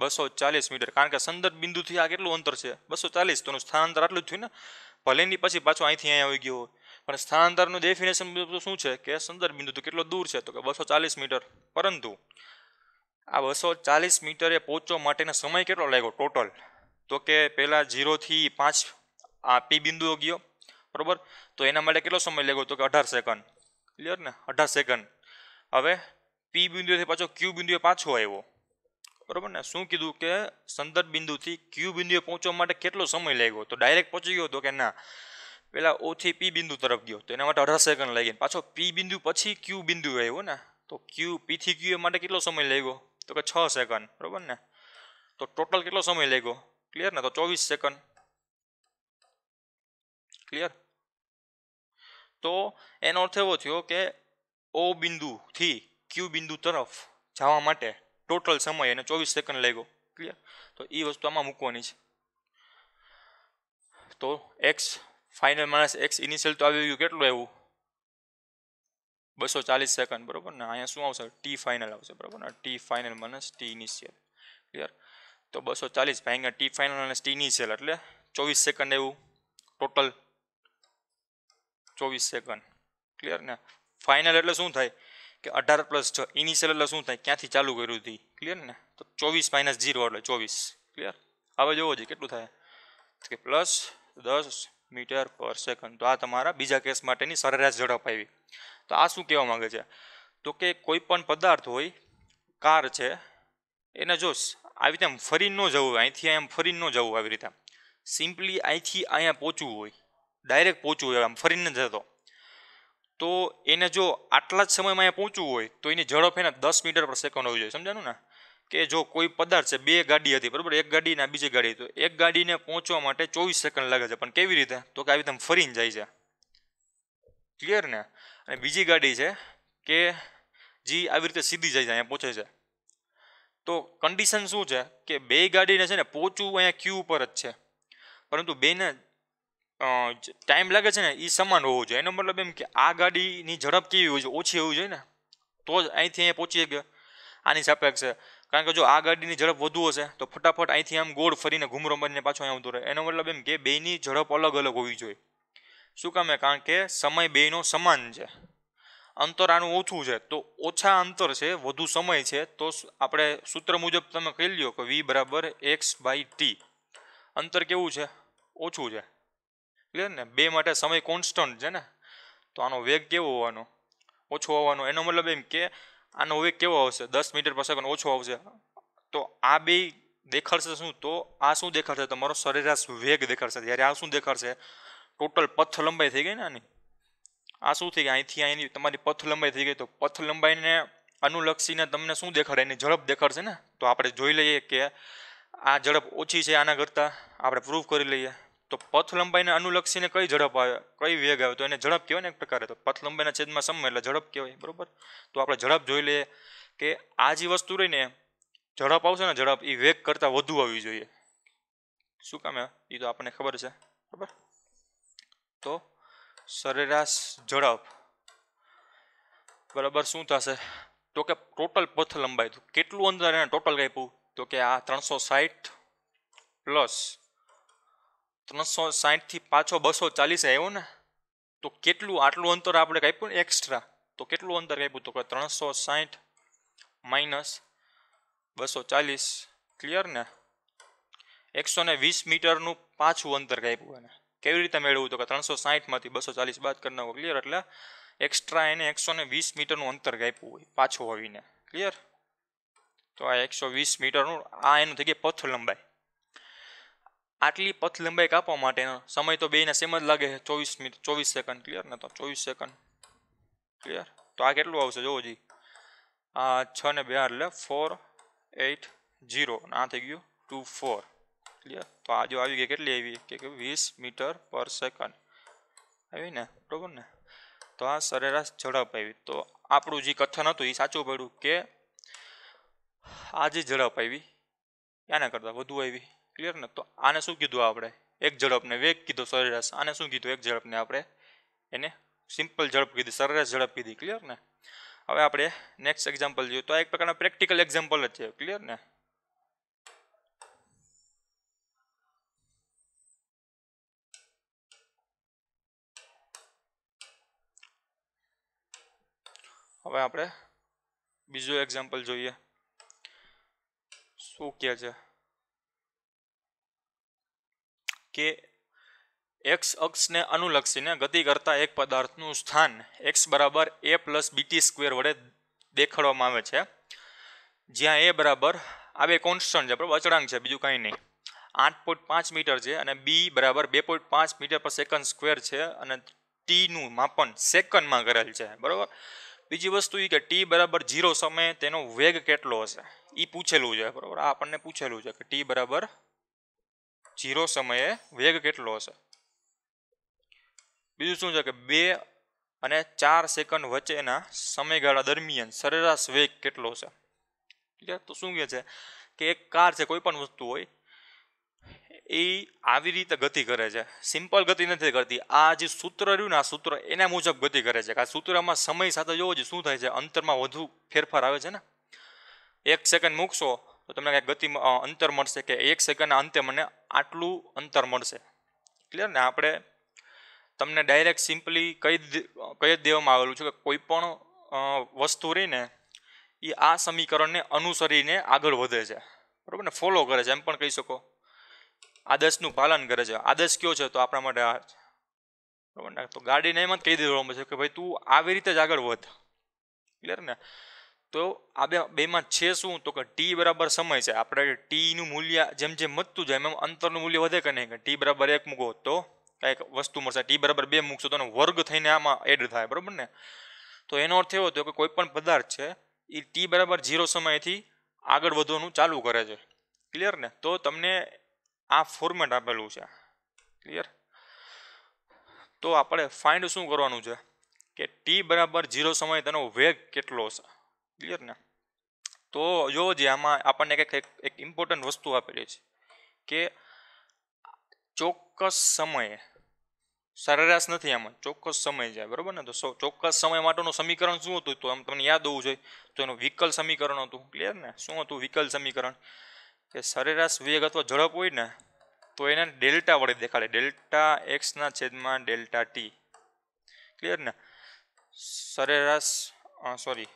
બસો ચાલીસ મીટર કારણ કે સંદર્ભ બિંદુથી આ કેટલું અંતર છે બસો ચાલીસ તો સ્થાનાંતર આટલું જ થયું ને ભલેની પછી પાછું અહીંથી અહીંયા આવી ગયો હોય પણ સ્થાનાંતરનું ડેફિનેશન શું છે કે સંદર્ભ તો કેટલો દૂર છે તો કે બસો ચાલીસ મીટર પરંતુ આ બસો ચાલીસ મીટરે પહોંચવા માટેનો સમય કેટલો લાગ્યો ટોટલ તો કે પહેલાં જીરોથી પાંચ આ પી બિંદુઓ ગયો બરાબર તો એના માટે કેટલો સમય લાગ્યો તો કે અઢાર સેકન્ડ ક્લિયર ને અઢાર સેકન્ડ હવે પી બિંદુથી પાછો ક્યુ બિંદુએ પાછો આવ્યો બરોબર ને શું કીધું કે સંદર્ભ બિંદુથી ક્યુ બિંદુએ પહોંચવા માટે કેટલો સમય લાગ્યો તો ડાયરેક્ટ પહોંચી ગયો હતો કે ના પેલા ઓથી પી બિંદુ તરફ ગયો તો એના માટે અઢાર સેકન્ડ લાગી પાછો પી બિંદુ પછી ક્યુ બિંદુ આવ્યો ને તો ક્યુ પીથી ક્યુ માટે કેટલો સમય લાગ્યો તો કે છ સેકન્ડ બરોબર ને તો ટોટલ કેટલો સમય લાગ્યો ક્લિયર ને તો ચોવીસ સેકન્ડ ક્લિયર તો એનો અર્થ એવો થયો કે ઓ બિંદુથી ક્યુ બિંદુ તરફ જવા માટે ટોટલ સમય એને ચોવીસ સેકન્ડ લઈ ગયો ક્લિયર તો એ વસ્તુ આમાં મૂકવાની છે તો x final minus x initial તો આવી ગયું કેટલું એવું બસો ચાલીસ સેકન્ડ બરોબર ને અહીંયા શું આવશે ટી ફાઇનલ આવશે બરાબર ને t final minus t initial clear તો બસો ચાલીસ ભાઈ ટી ફાઇનલ અને ટી ઇનિશિયલ એટલે ચોવીસ સેકન્ડ એવું ટોટલ ચોવીસ સેકન્ડ ક્લિયર ને ફાઇનલ એટલે શું થાય કે અઢાર પ્લસ છ ઇનિશિયલ એટલે શું થાય ક્યાંથી ચાલુ કર્યું હતી ક્લિયર ને તો ચોવીસ માઇનસ જીરો એટલે ચોવીસ ક્લિયર હવે જોવો જોઈએ કેટલું થાય કે પ્લસ દસ મીટર પર સેકન્ડ તો આ તમારા બીજા કેસ માટેની સરેરાશ ઝડપ આવી તો આ શું કહેવા માગે છે તો કે કોઈ પણ પદાર્થ હોય કાર છે એને જોશ આવી રીતે ફરી ન જવું હોય અહીંથી અહીંયા ફરી ન જવું આવી રીતે સિમ્પલી અહીંથી અહીંયા પહોંચવું હોય ડાયરેક્ટ પહોંચવું હોય આમ ફરીને જતો તો એને જો આટલા જ સમયમાં અહીંયા પહોંચવું હોય તો એની ઝડપ એને દસ મીટર પર સેકન્ડ હોવી જોઈએ સમજાણું ને કે જો કોઈ પદાર્થ છે બે ગાડી હતી બરાબર એક ગાડી ને બીજી ગાડી તો એક ગાડીને પહોંચવા માટે ચોવીસ સેકન્ડ લાગે છે પણ કેવી રીતે તો કે આવી રીતે ફરીને જાય છે ક્લિયર ને અને બીજી ગાડી છે કે જી આવી રીતે સીધી જાય છે અહીંયા પહોંચે છે તો કન્ડિશન શું છે કે બે ગાડીને છે ને પહોંચવું અહીંયા ક્યુ ઉપર જ છે પરંતુ બેને ટાઈમ લાગે છે ને એ સમાન હોવો જોઈએ એનો મતલબ એમ કે આ ગાડીની ઝડપ કેવી હોય છે ઓછી હોવી જોઈએ ને તો જ અહીંથી અહીંયા પહોંચી શકે આની સાપેક્ષે કારણ કે જો આ ગાડીની ઝડપ વધુ હશે તો ફટાફટ અહીંથી આમ ગોળ ફરીને ઘૂમરો મારીને પાછો અહીં આવતું રહે એનો મતલબ એમ કે બેની ઝડપ અલગ અલગ હોવી જોઈએ શું કામે કારણ કે સમય બેયનો સમાન છે અંતર આનું ઓછું છે તો ઓછા અંતર છે વધુ સમય છે તો આપણે સૂત્ર મુજબ તમે કહી લ્યો કે વી બરાબર એક્સ બાય ટી અંતર કેવું છે ઓછું છે ક્લિયર ને બે માટે સમય કોન્સ્ટન્ટ છે ને તો આનો વેગ કેવો હોવાનો ઓછો હોવાનો એનો મતલબ એમ કે આનો વેગ કેવો આવશે દસ મીટર પર સેકન્ડ ઓછો આવશે તો આ બે દેખાડશે શું તો આ શું દેખાડશે તમારો સરેરાશ વેગ દેખાડશે જ્યારે આ શું દેખાડશે ટોટલ પથ લંબાઈ થઈ ગઈ ને આની આ શું થઈ ગઈ અહીંથી અહીંની તમારી પથ લંબાઈ થઈ ગઈ તો પથ લંબાઈને અનુલક્ષીને તમને શું દેખાડે એની ઝડપ દેખાડશે ને તો આપણે જોઈ લઈએ કે આ ઝડપ ઓછી છે આના કરતાં આપણે પ્રૂફ કરી લઈએ તો પથ લંબાઈને અનુલક્ષીને કઈ ઝડપ આવે કઈ વેગ આવે તો એને ઝડપ કહેવાય ને એક પ્રકારે તો પથ લંબાઈના છેદમાં સમ એટલે ઝડપ કહેવાય બરાબર તો આપણે ઝડપ જોઈ લઈએ કે આ જે વસ્તુ રહીને ઝડપ આવશે ને ઝડપ એ વેગ કરતાં વધુ આવવી જોઈએ શું કામ એ તો આપણને ખબર છે બરાબર તો સરેરાશ ઝડપ બરાબર શું થશે તો કે ટોટલ પથ લંબાઈ કેટલું અંદર એને ટોટલ કાપ્યું તો કે આ ત્રણસો સાઠ પ્લસ ત્રણસો સાઠથી પાછો બસો ચાલીસ આવ્યો ને તો કેટલું આટલું અંતર આપણે કાપ્યું ને એક્સ્ટ્રા તો કેટલું અંતર કાપ્યું તો કે ત્રણસો સાહીઠ માઇનસ બસો ચાલીસ ક્લિયર ને એકસો ને વીસ મીટરનું પાછું અંતર કાપ્યું એને કેવી રીતે મેળવવું તો કે ત્રણસો સાહીઠમાંથી બસો ચાલીસ બાદ કરી નાખો ક્લિયર એટલે એક્સ્ટ્રા એને એકસો ને વીસ મીટરનું અંતર કાપ્યું હોય પાછું આવીને ક્લિયર તો આ એકસો વીસ મીટરનું આ એનું થઈ ગઈ પથ લંબાઈ આટલી પથ લંબાઈ કાપવા માટેનો સમય તો બેના સેમ જ લાગે છે ચોવીસ મિનિટ ચોવીસ સેકન્ડ ક્લિયર ને તો ચોવીસ સેકન્ડ ક્લિયર તો આ કેટલું આવશે જોવો જી આ છ ને બે એટલે ફોર એઇટ જીરો આ થઈ ગયું ટુ ફોર ક્લિયર તો આ જો આવી ગઈ કેટલી આવી કે વીસ મીટર પર સેકન્ડ આવી ને બરોબર ને તો આ સરેરાશ ઝડપ આવી તો આપણું જે કથન હતું એ સાચું પડ્યું કે આ જે ઝડપ આવી એના કરતાં વધુ આવી ક્લિયર ને તો આને શું કીધું આપણે એક ઝડપને વેગ કીધો સરેરાશ આને શું કીધું એક ઝડપને આપણે એને સિમ્પલ ઝડપ કીધી સરેરાશ ઝડપ કીધી ક્લિયર ને હવે આપણે નેક્સ્ટ એક્ઝામ્પલ જોઈએ તો આ એક પ્રકારના પ્રેક્ટિકલ એક્ઝામ્પલ જ છે ક્લિયર ને હવે આપણે બીજું એક્ઝામ્પલ જોઈએ શું કહે છે કે એક્સ અક્ષને અનુલક્ષીને ગતિ કરતા એક પદાર્થનું સ્થાન એક્સ બરાબર એ પ્લસ બીટી સ્ક્વેર વડે દેખાડવામાં આવે છે જ્યાં એ બરાબર આ બે કોન્સ્ટન્ટ છે બરાબર અચળાંક છે બીજું કંઈ નહીં આઠ પોઈન્ટ પાંચ મીટર છે અને બી બરાબર બે પોઈન્ટ પાંચ મીટર પર સેકન્ડ સ્ક્વેર છે અને ટીનું માપન સેકન્ડમાં કરેલ છે બરાબર બીજી વસ્તુ એ કે ટી બરાબર ઝીરો સમયે તેનો વેગ કેટલો હશે એ પૂછેલું છે બરાબર આ આપણને પૂછેલું છે કે ટી બરાબર જીરો સમયે વેગ કેટલો હશે બીજું શું છે કે બે અને ચાર સેકન્ડ વચ્ચેના સમયગાળા દરમિયાન સરેરાશ વેગ કેટલો છે ઠીક છે તો શું કહે છે કે એક કાર છે કોઈ પણ વસ્તુ હોય એ આવી રીતે ગતિ કરે છે સિમ્પલ ગતિ નથી કરતી આ જે સૂત્ર રહ્યું ને આ સૂત્ર એના મુજબ ગતિ કરે છે આ સૂત્રમાં સમય સાથે જોવો જે શું થાય છે અંતરમાં વધુ ફેરફાર આવે છે ને એક સેકન્ડ મૂકશો તો તમને કાંઈક ગતિ અંતર મળશે કે એક સેકન્ડના અંતે મને આટલું અંતર મળશે ક્લિયર ને આપણે તમને ડાયરેક્ટ સિમ્પલી કહી કહી દેવામાં આવેલું છે કે કોઈ પણ વસ્તુ રહીને એ આ સમીકરણને અનુસરીને આગળ વધે છે બરાબર ને ફોલો કરે છે એમ પણ કહી શકો આદર્શનું પાલન કરે છે આદર્શ કયો છે તો આપણા માટે આ બરાબર ને તો ગાડીને એમ જ કહી દેવામાં છે કે ભાઈ તું આવી રીતે જ આગળ વધ ક્લિયર ને તો આ બે બેમાં છે શું તો કે ટી બરાબર સમય છે આપણે ટીનું મૂલ્ય જેમ જેમ વધતું જાય એમ અંતરનું મૂલ્ય વધે કે નહીં કે ટી બરાબર એક મૂકો તો કંઈક વસ્તુ મળશે ટી બરાબર બે મૂકશો તો વર્ગ થઈને આમાં એડ થાય બરાબર ને તો એનો અર્થ એવો હતો કે કોઈ પણ પદાર્થ છે એ ટી બરાબર ઝીરો સમયથી આગળ વધવાનું ચાલુ કરે છે ક્લિયર ને તો તમને આ ફોર્મેટ આપેલું છે ક્લિયર તો આપણે ફાઇન્ડ શું કરવાનું છે કે ટી બરાબર ઝીરો સમય તેનો વેગ કેટલો છે ક્લિયર ને તો જો આમાં આપણને કંઈક એક ઇમ્પોર્ટન્ટ વસ્તુ આપેલી છે કે ચોક્કસ સમયે સરેરાશ નથી આમાં ચોક્કસ સમય જાય બરાબર ને તો ચોક્કસ સમય માટેનું સમીકરણ શું હતું તો આમ તમને યાદ હોવું જોઈએ તો એનું વિકલ સમીકરણ હતું ક્લિયર ને શું હતું વિકલ સમીકરણ કે સરેરાશ વેગ અથવા ઝડપ હોય ને તો એને ડેલ્ટા વડે દેખાડે ડેલ્ટા એક્સના છેદમાં ડેલ્ટા ટી ક્લિયર ને સરેરાશ સોરી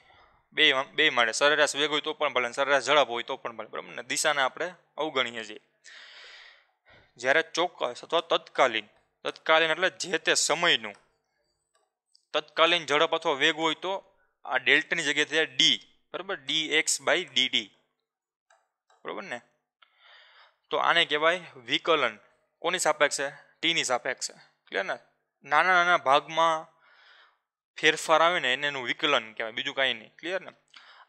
બે બે માટે સરેરાશ વેગ હોય તો પણ ભલે સરેરાશ ઝડપ હોય તો પણ ભલે બરાબર ને દિશાને આપણે અવગણીએ છીએ જ્યારે ચોક્કસ અથવા તત્કાલીન તત્કાલીન એટલે જે તે સમયનું તત્કાલીન ઝડપ અથવા વેગ હોય તો આ ડેલ્ટની જગ્યાએ ડી બરાબર d x by d d બરાબર ને તો આને કહેવાય વિકલન કોની સાપેક્ષે ટીની સાપેક્ષે ક્લિયર ને નાના નાના ભાગમાં ફેરફાર આવે ને એને એનું વિકલન કહેવાય બીજું કાંઈ નહીં ક્લિયર ને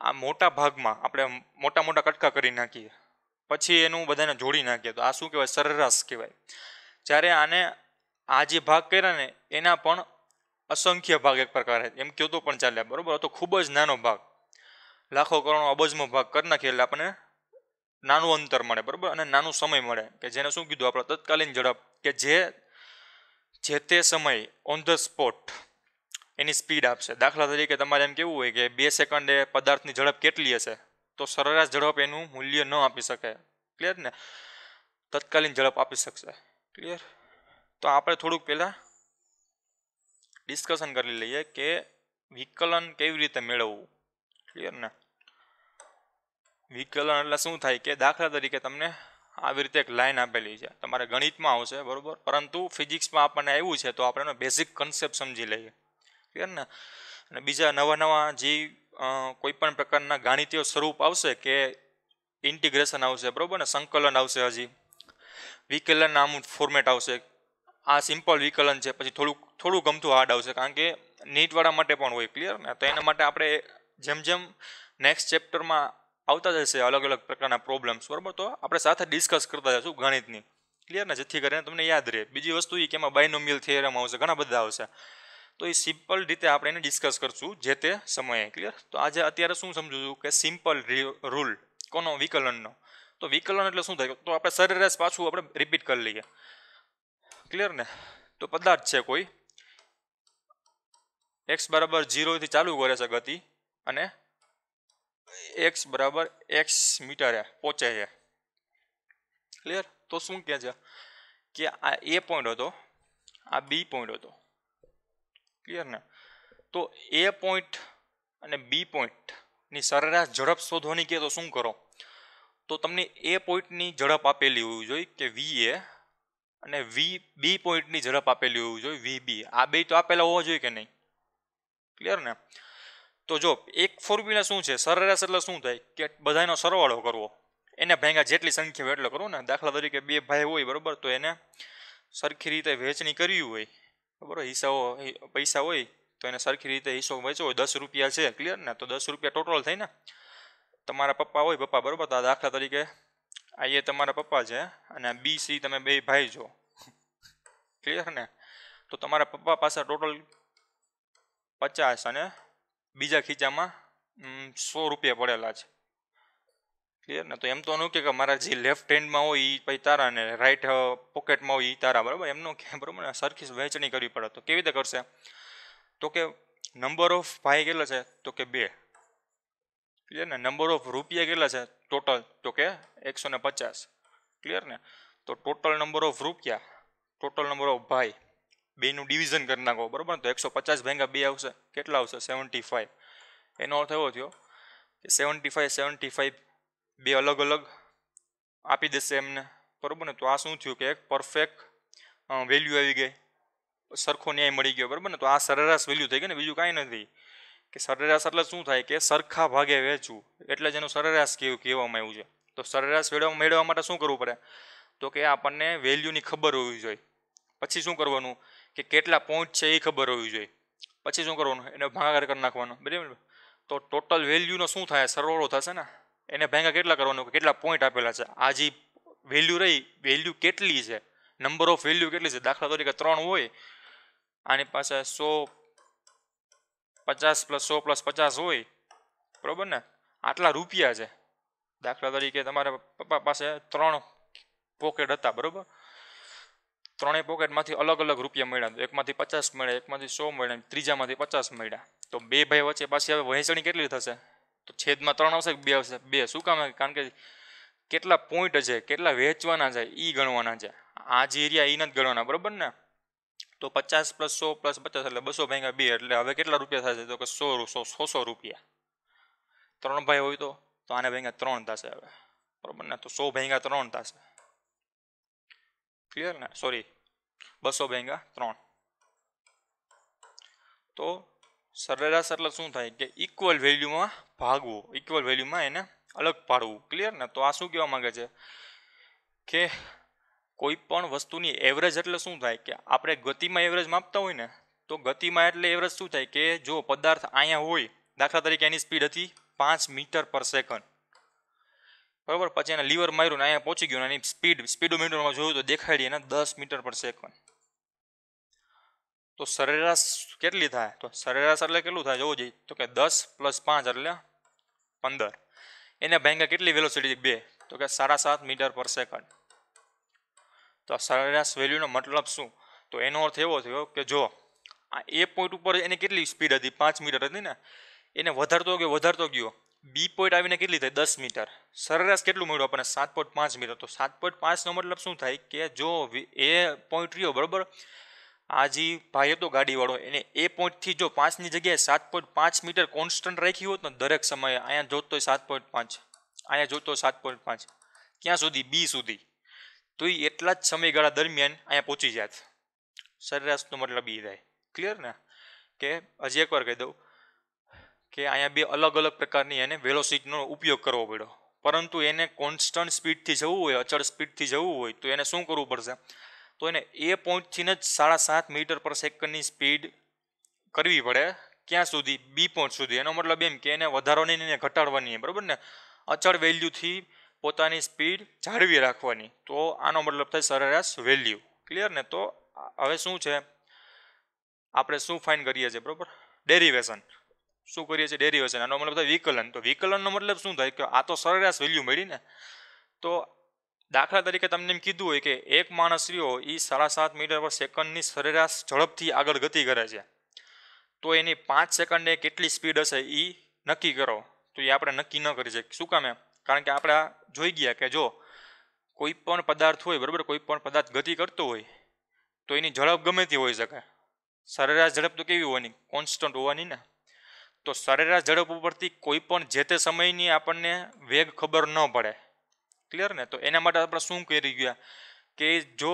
આ મોટા ભાગમાં આપણે મોટા મોટા કટકા કરી નાખીએ પછી એનું બધાને જોડી નાખીએ તો આ શું કહેવાય સરેરાશ કહેવાય જ્યારે આને આ જે ભાગ કર્યા ને એના પણ અસંખ્ય ભાગ એક પ્રકારે એમ તો પણ ચાલે બરાબર તો ખૂબ જ નાનો ભાગ લાખો કરોડો અબજનો ભાગ કરી નાખીએ એટલે આપણને નાનું અંતર મળે બરાબર અને નાનું સમય મળે કે જેને શું કીધું આપણે તત્કાલીન ઝડપ કે જે જે તે સમય ઓન ધ સ્પોટ એની સ્પીડ આપશે દાખલા તરીકે તમારે એમ કેવું હોય કે બે સેકન્ડે પદાર્થની ઝડપ કેટલી હશે તો સરેરાશ ઝડપ એનું મૂલ્ય ન આપી શકે ક્લિયર ને તત્કાલીન ઝડપ આપી શકશે ક્લિયર તો આપણે થોડુંક પહેલાં ડિસ્કશન કરી લઈએ કે વિકલન કેવી રીતે મેળવવું ક્લિયર ને વિકલન એટલે શું થાય કે દાખલા તરીકે તમને આવી રીતે એક લાઇન આપેલી છે તમારે ગણિતમાં આવશે બરાબર પરંતુ ફિઝિક્સમાં આપણને આવ્યું છે તો આપણે એનો બેઝિક કન્સેપ્ટ સમજી લઈએ ક્લિયર ને અને બીજા નવા નવા જે કોઈ પણ પ્રકારના ગાણિતીય સ્વરૂપ આવશે કે ઇન્ટિગ્રેશન આવશે બરાબર ને સંકલન આવશે હજી વિકલન અમુક ફોર્મેટ આવશે આ સિમ્પલ વિકલન છે પછી થોડુંક થોડું ગમતું હાર્ડ આવશે કારણ કે નીટવાળા માટે પણ હોય ક્લિયર ને તો એના માટે આપણે જેમ જેમ નેક્સ્ટ ચેપ્ટરમાં આવતા જશે અલગ અલગ પ્રકારના પ્રોબ્લેમ્સ બરાબર તો આપણે સાથે ડિસ્કસ કરતા જશું ગણિતની ક્લિયર ને જેથી કરીને તમને યાદ રહે બીજી વસ્તુ એ કે એમાં બાયનોમિયલ થિયરમ આવશે ઘણા બધા આવશે તો એ સિમ્પલ રીતે આપણે એને ડિસ્કસ કરશું જે તે સમયે ક્લિયર તો આજે અત્યારે શું સમજુ છું કે સિમ્પલ રૂલ કોનો વિકલનનો તો વિકલન એટલે શું થાય તો આપણે સરેરાશ પાછું આપણે રિપીટ કરી લઈએ ક્લિયર ને તો પદાર્થ છે કોઈ એક્સ બરાબર જીરોથી ચાલુ કરે છે ગતિ અને એક્સ બરાબર એક્સ મીટરે પહોંચે છે ક્લિયર તો શું કહે છે કે આ એ પોઈન્ટ હતો આ બી પોઈન્ટ હતો ક્લિયર ને તો એ પોઈન્ટ અને બી પોઈન્ટની સરેરાશ ઝડપ શોધવાની કહે તો શું કરો તો તમને એ પોઈન્ટની ઝડપ આપેલી હોવી જોઈએ કે વી એ અને વી બી પોઈન્ટની ઝડપ આપેલી હોવી જોઈએ વી બી આ બે તો આપેલા હોવા જોઈએ કે નહીં ક્લિયર ને તો જો એક ફોર્મ્યુલા શું છે સરેરાશ એટલે શું થાય કે બધાનો સરવાળો કરવો એને ભેગા જેટલી સંખ્યા હોય એટલે કરો ને દાખલા તરીકે બે ભાઈ હોય બરાબર તો એને સરખી રીતે વહેંચણી કરવી હોય બરાબર હિસ્સાઓ પૈસા હોય તો એને સરખી રીતે હિસ્સો વેચવો હોય દસ રૂપિયા છે ક્લિયર ને તો દસ રૂપિયા ટોટલ થઈ ને તમારા પપ્પા હોય પપ્પા બરાબર તો દાખલા તરીકે આ એ તમારા પપ્પા છે અને આ બી સી તમે બે ભાઈ છો ક્લિયર ને તો તમારા પપ્પા પાસે ટોટલ પચાસ અને બીજા ખીચામાં સો રૂપિયા પડેલા છે ક્લિયર ને તો એમ તો નું કે મારા જે લેફ્ટ હેન્ડમાં હોય એ પછી તારા અને રાઈટ પોકેટમાં હોય એ તારા બરાબર એમનો કે બરાબર ને સરખી વહેંચણી કરવી પડે તો કેવી રીતે કરશે તો કે નંબર ઓફ ભાઈ કેટલા છે તો કે બે ક્લિયર ને નંબર ઓફ રૂપિયા કેટલા છે ટોટલ તો કે એકસો ને પચાસ ક્લિયર ને તો ટોટલ નંબર ઓફ રૂપિયા ટોટલ નંબર ઓફ ભાઈ બેનું ડિવિઝન કરી નાખો બરાબર તો એકસો પચાસ ભેંગા બે આવશે કેટલા આવશે સેવન્ટી ફાઈવ એનો અર્થ એવો થયો કે સેવન્ટી ફાઈવ સેવન્ટી ફાઈવ બે અલગ અલગ આપી દેશે એમને બરાબર ને તો આ શું થયું કે એક પરફેક્ટ વેલ્યુ આવી ગઈ સરખો ન્યાય મળી ગયો બરાબર ને તો આ સરેરાશ વેલ્યુ થઈ ગઈ ને બીજું કાંઈ નથી કે સરેરાશ એટલે શું થાય કે સરખા ભાગે વહેંચવું એટલે જ એનું સરેરાશ કેવું કહેવામાં આવ્યું છે તો સરેરાશ મેળવવા મેળવવા માટે શું કરવું પડે તો કે આપણને વેલ્યુની ખબર હોવી જોઈએ પછી શું કરવાનું કે કેટલા પોઈન્ટ છે એ ખબર હોવી જોઈએ પછી શું કરવાનું એને ભાગાકાર કરી નાખવાનો બરાબર તો ટોટલ વેલ્યુનો શું થાય સરવાળો થશે ને એને ભેગા કેટલા કરવાનું કેટલા પોઈન્ટ આપેલા છે આજી વેલ્યુ રહી વેલ્યુ કેટલી છે નંબર ઓફ વેલ્યુ કેટલી છે દાખલા તરીકે ત્રણ હોય આની પાસે સો પચાસ પ્લસ સો પ્લસ પચાસ હોય બરાબર ને આટલા રૂપિયા છે દાખલા તરીકે તમારા પપ્પા પાસે ત્રણ પોકેટ હતા બરાબર ત્રણેય પોકેટમાંથી અલગ અલગ રૂપિયા મળ્યા એકમાંથી પચાસ મળ્યા એકમાંથી સો મળ્યા ત્રીજામાંથી પચાસ મળ્યા તો બે ભાઈ વચ્ચે પાછી હવે વહેંચણી કેટલી થશે તો છેદમાં ત્રણ આવશે કે બે આવશે બે શું કામ કારણ કે કેટલા પોઈન્ટ છે કેટલા વેચવાના છે એ ગણવાના છે આ જે એરિયા એ નથી ગણવાના બરાબર ને તો પચાસ પ્લસ સો પ્લસ પચાસ એટલે બસો ભાગ્યા બે એટલે હવે કેટલા રૂપિયા થશે તો કે સો સો સો સો રૂપિયા ત્રણ ભાઈ હોય તો તો આને ભાગ્યા ત્રણ થશે હવે બરાબર ને તો સો ભાગ્યા ત્રણ થશે ક્લિયર ને સોરી બસો ભાગ્યા ત્રણ તો સરેરાશ એટલે શું થાય કે ઇક્વલ વેલ્યુમાં ભાગવું ઇક્વલ વેલ્યુમાં એને અલગ પાડવું ક્લિયર ને તો આ શું કહેવા માંગે છે કે કોઈ પણ વસ્તુની એવરેજ એટલે શું થાય કે આપણે ગતિમાં એવરેજ માપતા હોય ને તો ગતિમાં એટલે એવરેજ શું થાય કે જો પદાર્થ અહીંયા હોય દાખલા તરીકે એની સ્પીડ હતી પાંચ મીટર પર સેકન્ડ બરાબર પછી એને લીવર માર્યું ને અહીંયા પહોંચી ગયું અને એની સ્પીડ સ્પીડોમીટરમાં જોયું તો દેખાડી એને દસ મીટર પર સેકન્ડ તો સરેરાશ કેટલી થાય તો સરેરાશ એટલે કેટલું થાય જોવું જોઈએ તો કે દસ પ્લસ પાંચ એટલે પંદર એને ભાંગ્યા કેટલી વેલોસિટી બે તો કે સાડા સાત મીટર પર સેકન્ડ તો સરેરાશ વેલ્યુનો મતલબ શું તો એનો અર્થ એવો થયો કે જો આ એ પોઈન્ટ ઉપર એની કેટલી સ્પીડ હતી પાંચ મીટર હતી ને એને વધારતો ગયો વધારતો ગયો બી પોઈન્ટ આવીને કેટલી થાય દસ મીટર સરેરાશ કેટલું મળ્યું આપણને સાત પોઈન્ટ પાંચ મીટર તો સાત પોઈન્ટ પાંચનો મતલબ શું થાય કે જો એ પોઈન્ટ રહ્યો બરાબર આ જે ભાઈ હતો ગાડીવાળો એને એ પોઈન્ટથી જો પાંચની જગ્યાએ સાત પોઈન્ટ પાંચ મીટર કોન્સ્ટન્ટ રાખી હોત ને દરેક સમયે અહીંયા જોતો સાત પોઈન્ટ પાંચ અહીંયા જોતો સાત પોઈન્ટ પાંચ ક્યાં સુધી બી સુધી તો એ એટલા જ સમયગાળા દરમિયાન અહીંયા પહોંચી જાત સરેરાશનો મતલબ એ થાય ક્લિયર ને કે હજી એકવાર કહી દઉં કે અહીંયા બે અલગ અલગ પ્રકારની એને વેલોસિટીનો ઉપયોગ કરવો પડ્યો પરંતુ એને કોન્સ્ટન્ટ સ્પીડથી જવું હોય અચળ સ્પીડથી જવું હોય તો એને શું કરવું પડશે તો એને એ પહોંચીને જ સાડા સાત મીટર પર સેકન્ડની સ્પીડ કરવી પડે ક્યાં સુધી બી પોઈન્ટ સુધી એનો મતલબ એમ કે એને વધારવાની નહીં ઘટાડવાની બરાબર ને અચળ વેલ્યુથી પોતાની સ્પીડ જાળવી રાખવાની તો આનો મતલબ થાય સરેરાશ વેલ્યુ ક્લિયર ને તો હવે શું છે આપણે શું ફાઇન કરીએ છીએ બરાબર ડેરિવેશન શું કરીએ છીએ ડેરિવેશન આનો મતલબ થાય વિકલન તો વિકલનનો મતલબ શું થાય કે આ તો સરેરાશ વેલ્યુ મળીને તો દાખલા તરીકે તમને એમ કીધું હોય કે એક માણસ રહ્યો એ સાડા સાત મીટર પર સેકન્ડની સરેરાશ ઝડપથી આગળ ગતિ કરે છે તો એની પાંચ સેકન્ડે કેટલી સ્પીડ હશે એ નક્કી કરો તો એ આપણે નક્કી ન કરી શકીએ શું કામ એમ કારણ કે આપણે જોઈ ગયા કે જો કોઈ પણ પદાર્થ હોય બરાબર કોઈ પણ પદાર્થ ગતિ કરતો હોય તો એની ઝડપ ગમે તે હોઈ શકે સરેરાશ ઝડપ તો કેવી હોવાની કોન્સ્ટન્ટ હોવાની ને તો સરેરાશ ઝડપ ઉપરથી કોઈ પણ જે તે સમયની આપણને વેગ ખબર ન પડે ક્લિયર ને તો એના માટે આપણે શું કરી ગયા કે જો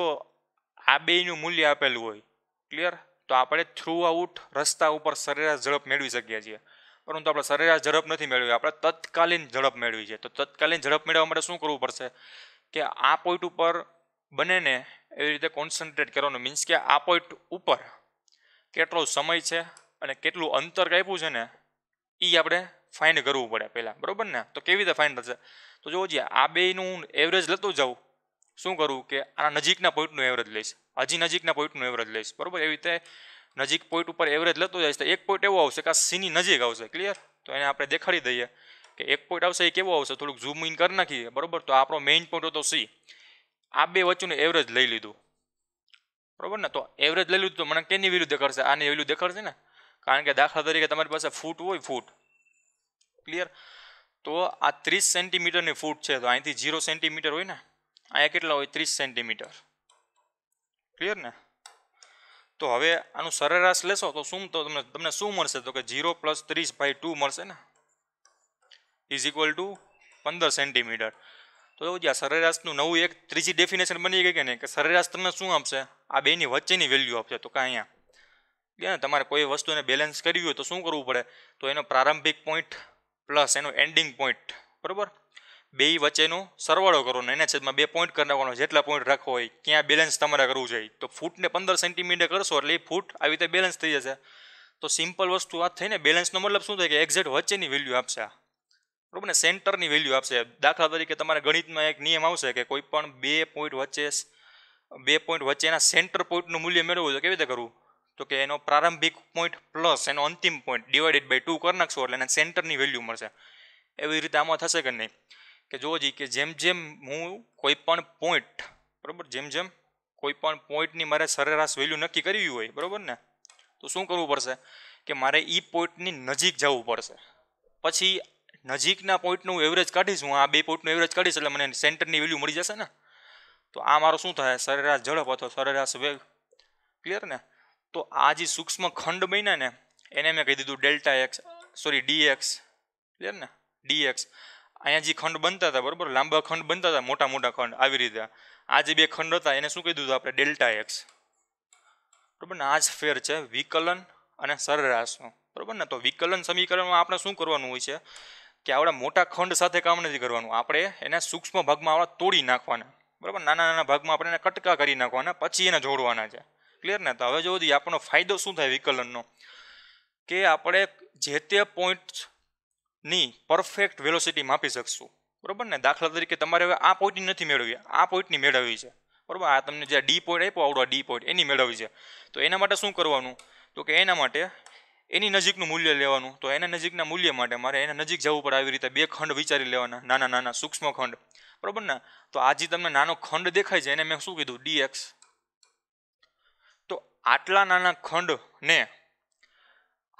આ બેનું મૂલ્ય આપેલું હોય ક્લિયર તો આપણે થ્રુ આઉટ રસ્તા ઉપર સરેરાશ ઝડપ મેળવી શકીએ છીએ પરંતુ આપણે સરેરાશ ઝડપ નથી મેળવી આપણે તત્કાલીન ઝડપ મેળવી છે તો તત્કાલીન ઝડપ મેળવવા માટે શું કરવું પડશે કે આ પોઈન્ટ ઉપર બંનેને એવી રીતે કોન્સન્ટ્રેટ કરવાનું મીન્સ કે આ પોઈન્ટ ઉપર કેટલો સમય છે અને કેટલું અંતર કાપ્યું છે ને એ આપણે ફાઇન કરવું પડે પહેલાં બરાબર ને તો કેવી રીતે ફાઇન થશે તો જોજે આ બેનું હું એવરેજ લેતો જાઉં શું કરું કે આના નજીકના પોઈન્ટનું એવરેજ લઈશ હજી નજીકના પોઈન્ટનું એવરેજ લઈશ બરાબર એવી રીતે નજીક પોઈન્ટ ઉપર એવરેજ લેતો જઈશ તો એક પોઈન્ટ એવો આવશે કે આ સીની નજીક આવશે ક્લિયર તો એને આપણે દેખાડી દઈએ કે એક પોઈન્ટ આવશે એ કેવો આવશે થોડુંક ઝૂમ ઇન કરી નાખીએ બરાબર તો આપણો મેઇન પોઈન્ટ હતો સી આ બે વચ્ચેનું એવરેજ લઈ લીધું બરાબર ને તો એવરેજ લઈ લીધું તો મને કેની વેલ્યુ કરશે આની વેલ્યુ દેખાડશે ને કારણ કે દાખલા તરીકે તમારી પાસે ફૂટ હોય ફૂટ ક્લિયર તો આ ત્રીસ સેન્ટીમીટરની ફૂટ છે તો અહીંથી ઝીરો સેન્ટીમીટર હોય ને અહીંયા કેટલા હોય ત્રીસ સેન્ટીમીટર ક્લિયર ને તો હવે આનું સરેરાશ લેશો તો શું તો તમને તમને શું મળશે તો કે ઝીરો પ્લસ ત્રીસ બાય ટુ મળશે ને ઇઝ ઇક્વલ ટુ પંદર સેન્ટીમીટર તો એવું જ્યાં સરેરાશનું નવું એક ત્રીજી ડેફિનેશન બની ગઈ કે નહીં કે સરેરાશ તમને શું આપશે આ બેની વચ્ચેની વેલ્યુ આપશે તો કાંઈ અહીંયા તમારે કોઈ વસ્તુને બેલેન્સ કરવી હોય તો શું કરવું પડે તો એનો પ્રારંભિક પોઈન્ટ પ્લસ એનું એન્ડિંગ પોઈન્ટ બરાબર બે વચ્ચેનો સરવાળો કરવાનો એના છેદમાં બે પોઈન્ટ કરી નાખવાનો જેટલા પોઈન્ટ રાખવો હોય ક્યાં બેલેન્સ તમારે કરવું જોઈએ તો ફૂટને પંદર સેન્ટીમીટર કરશો એટલે એ ફૂટ આવી રીતે બેલેન્સ થઈ જશે તો સિમ્પલ વસ્તુ આ થઈને બેલેન્સનો મતલબ શું થાય કે એક્ઝેક્ટ વચ્ચેની વેલ્યુ આપશે આ બરાબર ને સેન્ટરની વેલ્યુ આપશે દાખલા તરીકે તમારા ગણિતમાં એક નિયમ આવશે કે કોઈ પણ બે પોઈન્ટ વચ્ચે બે પોઈન્ટ વચ્ચેના સેન્ટર પોઈન્ટનું મૂલ્ય મેળવવું તો કેવી રીતે કરવું તો કે એનો પ્રારંભિક પોઈન્ટ પ્લસ એનો અંતિમ પોઈન્ટ ડિવાઇડેડ બાય ટુ કરી નાખશો એટલે એને સેન્ટરની વેલ્યુ મળશે એવી રીતે આમાં થશે કે નહીં કે જોજી કે જેમ જેમ હું કોઈ પણ પોઈન્ટ બરાબર જેમ જેમ કોઈ પણ પોઈન્ટની મારે સરેરાશ વેલ્યુ નક્કી કરવી હોય બરાબર ને તો શું કરવું પડશે કે મારે એ પોઈન્ટની નજીક જવું પડશે પછી નજીકના પોઈન્ટનું એવરેજ કાઢીશ હું આ બે પોઈન્ટનું એવરેજ કાઢીશ એટલે મને સેન્ટરની વેલ્યુ મળી જશે ને તો આ મારો શું થાય સરેરાશ ઝડપ અથવા સરેરાશ વેગ ક્લિયર ને તો આ જે સૂક્ષ્મ ખંડ બન્યા ને એને મેં કહી દીધું delta x sorry d x clear ને ડી એક્સ અહીંયા જે ખંડ બનતા હતા બરાબર લાંબા ખંડ બનતા હતા મોટા મોટા ખંડ આવી રીતે આ જે બે ખંડ હતા એને શું કહી દીધું આપણે ડેલ્ટા એક્સ બરાબર ને આ જ ફેર છે વિકલન અને સરેરાશનો બરાબર ને તો વિકલન સમીકરણમાં આપણે શું કરવાનું હોય છે કે આપણે મોટા ખંડ સાથે કામ નથી કરવાનું આપણે એને સૂક્ષ્મ ભાગમાં આપણે તોડી નાખવાના બરાબર નાના નાના ભાગમાં આપણે એને કટકા કરી નાખવાના પછી એને જોડવાના છે ક્લિયર ને તો હવે જોવું જોઈએ આપણો ફાયદો શું થાય વિકલનનો કે આપણે જે તે પોઈન્ટની પરફેક્ટ વેલોસિટી માપી શકશું બરાબર ને દાખલા તરીકે તમારે હવે આ પોઈન્ટની નથી મેળવી આ પોઈન્ટની મેળવવી છે બરાબર આ તમને જે ડી પોઈન્ટ આપ્યો આવડો ડી પોઈન્ટ એની મેળવવી છે તો એના માટે શું કરવાનું તો કે એના માટે એની નજીકનું મૂલ્ય લેવાનું તો એના નજીકના મૂલ્ય માટે મારે એના નજીક જવું પડે આવી રીતે બે ખંડ વિચારી લેવાના નાના નાના સૂક્ષ્મ ખંડ બરાબર ને તો આજે તમને નાનો ખંડ દેખાય છે એને મેં શું કીધું ડી એક્સ આટલા નાના ખંડને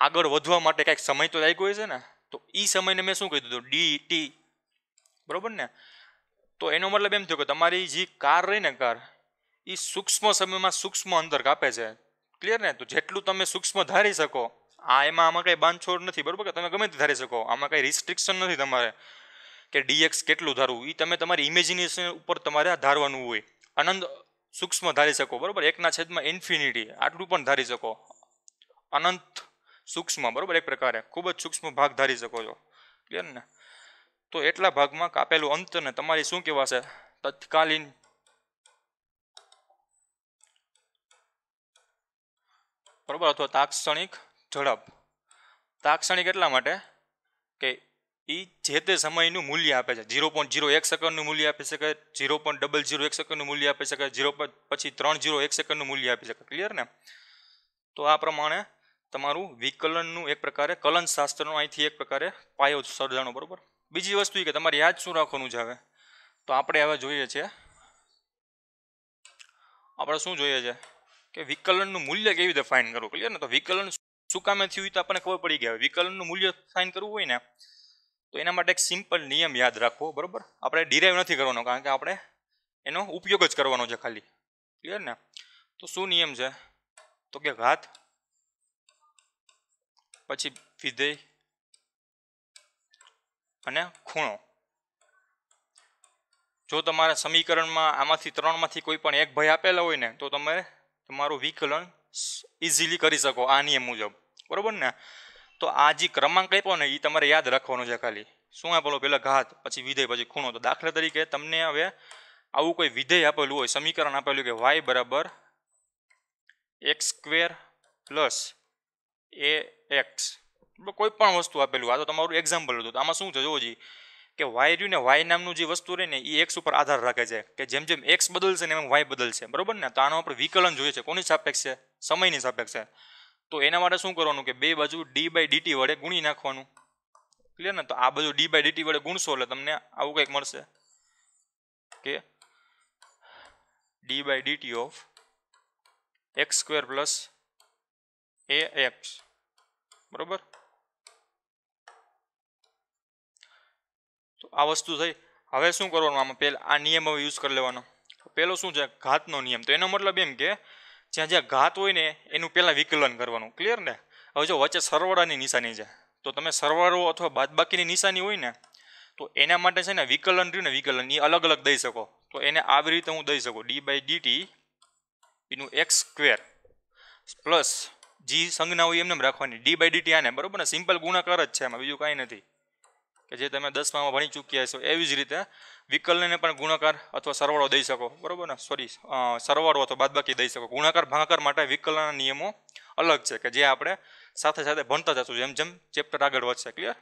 આગળ વધવા માટે કાંઈક સમય તો લાગ્યો છે ને તો એ સમયને મેં શું કહી દીધું ડી ટી બરાબર ને તો એનો મતલબ એમ થયો કે તમારી જે કાર રહી ને કાર એ સૂક્ષ્મ સમયમાં સૂક્ષ્મ અંતર કાપે છે ક્લિયર ને તો જેટલું તમે સૂક્ષ્મ ધારી શકો આ એમાં આમાં કંઈ બાંધછોડ નથી બરાબર કે તમે ગમે તે ધારી શકો આમાં કંઈ રિસ્ટ્રિક્શન નથી તમારે કે ડીએક્સ કેટલું ધારવું એ તમે તમારી ઇમેજિનેશન ઉપર તમારે આ ધારવાનું હોય આનંદ સૂક્ષ્મ ધારી શકો બરાબર એકના છેદમાં ઇન્ફિનિટી આટલું પણ ધારી શકો અનંત સૂક્ષ્મ બરાબર એક પ્રકારે ખૂબ જ સૂક્ષ્મ ભાગ ધારી શકો છો ક્લિયર ને તો એટલા ભાગમાં કાપેલું અંતને તમારી શું કહેવાશે તત્કાલીન બરાબર અથવા તાક્ષણિક ઝડપ તાક્ષણિક એટલા માટે કે એ જે તે સમયનું મૂલ્ય આપે છે ઝીરો પોઈન્ટ ઝીરો એક સેકન્ડનું મૂલ્ય આપી શકે જીરો પોઈન્ટ ડબલ ઝીરો એક સેકન્ડનું મૂલ્ય આપી શકે જીરો પછી ત્રણ ઝીરો એક સેકન્ડનું મૂલ્ય આપી શકે ક્લિયર ને તો આ પ્રમાણે તમારું વિકલનનું એક પ્રકારે કલન શાસ્ત્રનો અહીંથી એક પ્રકારે પાયો સર્જાણો બરાબર બીજી વસ્તુ એ કે તમારે યાદ શું રાખવાનું છે હવે તો આપણે હવે જોઈએ છીએ આપણે શું જોઈએ છે કે વિકલનનું મૂલ્ય કેવી રીતે ફાઇન કરવું ક્લિયર ને તો વિકલન શું કામે થયું તો આપણને ખબર પડી ગયા વિકલનનું મૂલ્ય ફાઇન કરવું હોય ને તો એના માટે એક સિમ્પલ નિયમ યાદ રાખવો બરાબર આપણે ડિરાઈવ નથી કરવાનો કારણ કે આપણે એનો ઉપયોગ જ કરવાનો છે ખાલી ક્લિયર ને તો શું નિયમ છે તો કે ઘાત પછી વિધેય અને ખૂણો જો તમારા સમીકરણમાં આમાંથી ત્રણમાંથી કોઈ પણ એક ભય આપેલા હોય ને તો તમે તમારું વિકલન ઇઝીલી કરી શકો આ નિયમ મુજબ બરાબર ને તો આ જે ક્રમાંક આપ્યો ને એ તમારે યાદ રાખવાનો છે ખાલી શું આપેલો પહેલાં ઘાત પછી વિધેય પછી ખૂણો તો દાખલા તરીકે તમને હવે આવું કોઈ વિધેય આપેલું હોય સમીકરણ આપેલું કે વાય બરાબર x square plus a x કોઈ પણ વસ્તુ આપેલું આ તો તમારું એક્ઝામ્પલ હતું આમાં શું છે જોજી કે વાય રહ્યું ને વાય નામનું જે વસ્તુ રહે ને એ એક્સ ઉપર આધાર રાખે છે કે જેમ જેમ એક્સ બદલશે ને એમ વાય બદલશે બરાબર ને તો આનો આપણે વિકલન જોઈએ છે કોની સાપેક્ષ છે સમયની છે તો એના માટે શું કરવાનું કે બે બાજુ ડી બાય ડીટી વડે ગુણી નાખવાનું ક્લિયર ને તો આ બાજુ ડી બાય ડીટી વડે ગુણશો એટલે તમને આવું કંઈક મળશે કે d by d t of x square plus a x બરોબર તો આ વસ્તુ થઈ હવે શું કરવાનું આમાં પહેલાં આ નિયમ હવે યુઝ કરી લેવાનો પહેલો શું છે ઘાતનો નિયમ તો એનો મતલબ એમ કે જ્યાં જ્યાં ઘાત હોય ને એનું પહેલાં વિકલન કરવાનું ક્લિયર ને હવે જો વચ્ચે સરવાળાની નિશાની છે તો તમે સરવાળો અથવા બાદબાકીની નિશાની હોય ને તો એના માટે છે ને વિકલન રહ્યું ને વિકલન એ અલગ અલગ દઈ શકો તો એને આવી રીતે હું દઈ શકું ડી બાય ડીટી એનું એક્સ સ્ક્વેર પ્લસ જી સંજ્ઞા હોય એમને રાખવાની ડી બાય ડીટી આને બરાબર ને સિમ્પલ ગુણાકાર જ છે એમાં બીજું કાંઈ નથી કે જે તમે દસમામાં ભણી ચૂક્યા છો એવી જ રીતે વિકલને પણ ગુણાકાર અથવા સરવાળો દઈ શકો બરાબર ને સોરી સરવાળો અથવા બાદબાકી દઈ શકો ગુણાકાર ભાગાકાર માટે વિકલનના નિયમો અલગ છે કે જે આપણે સાથે સાથે ભણતા જશું જેમ જેમ ચેપ્ટર આગળ વધશે ક્લિયર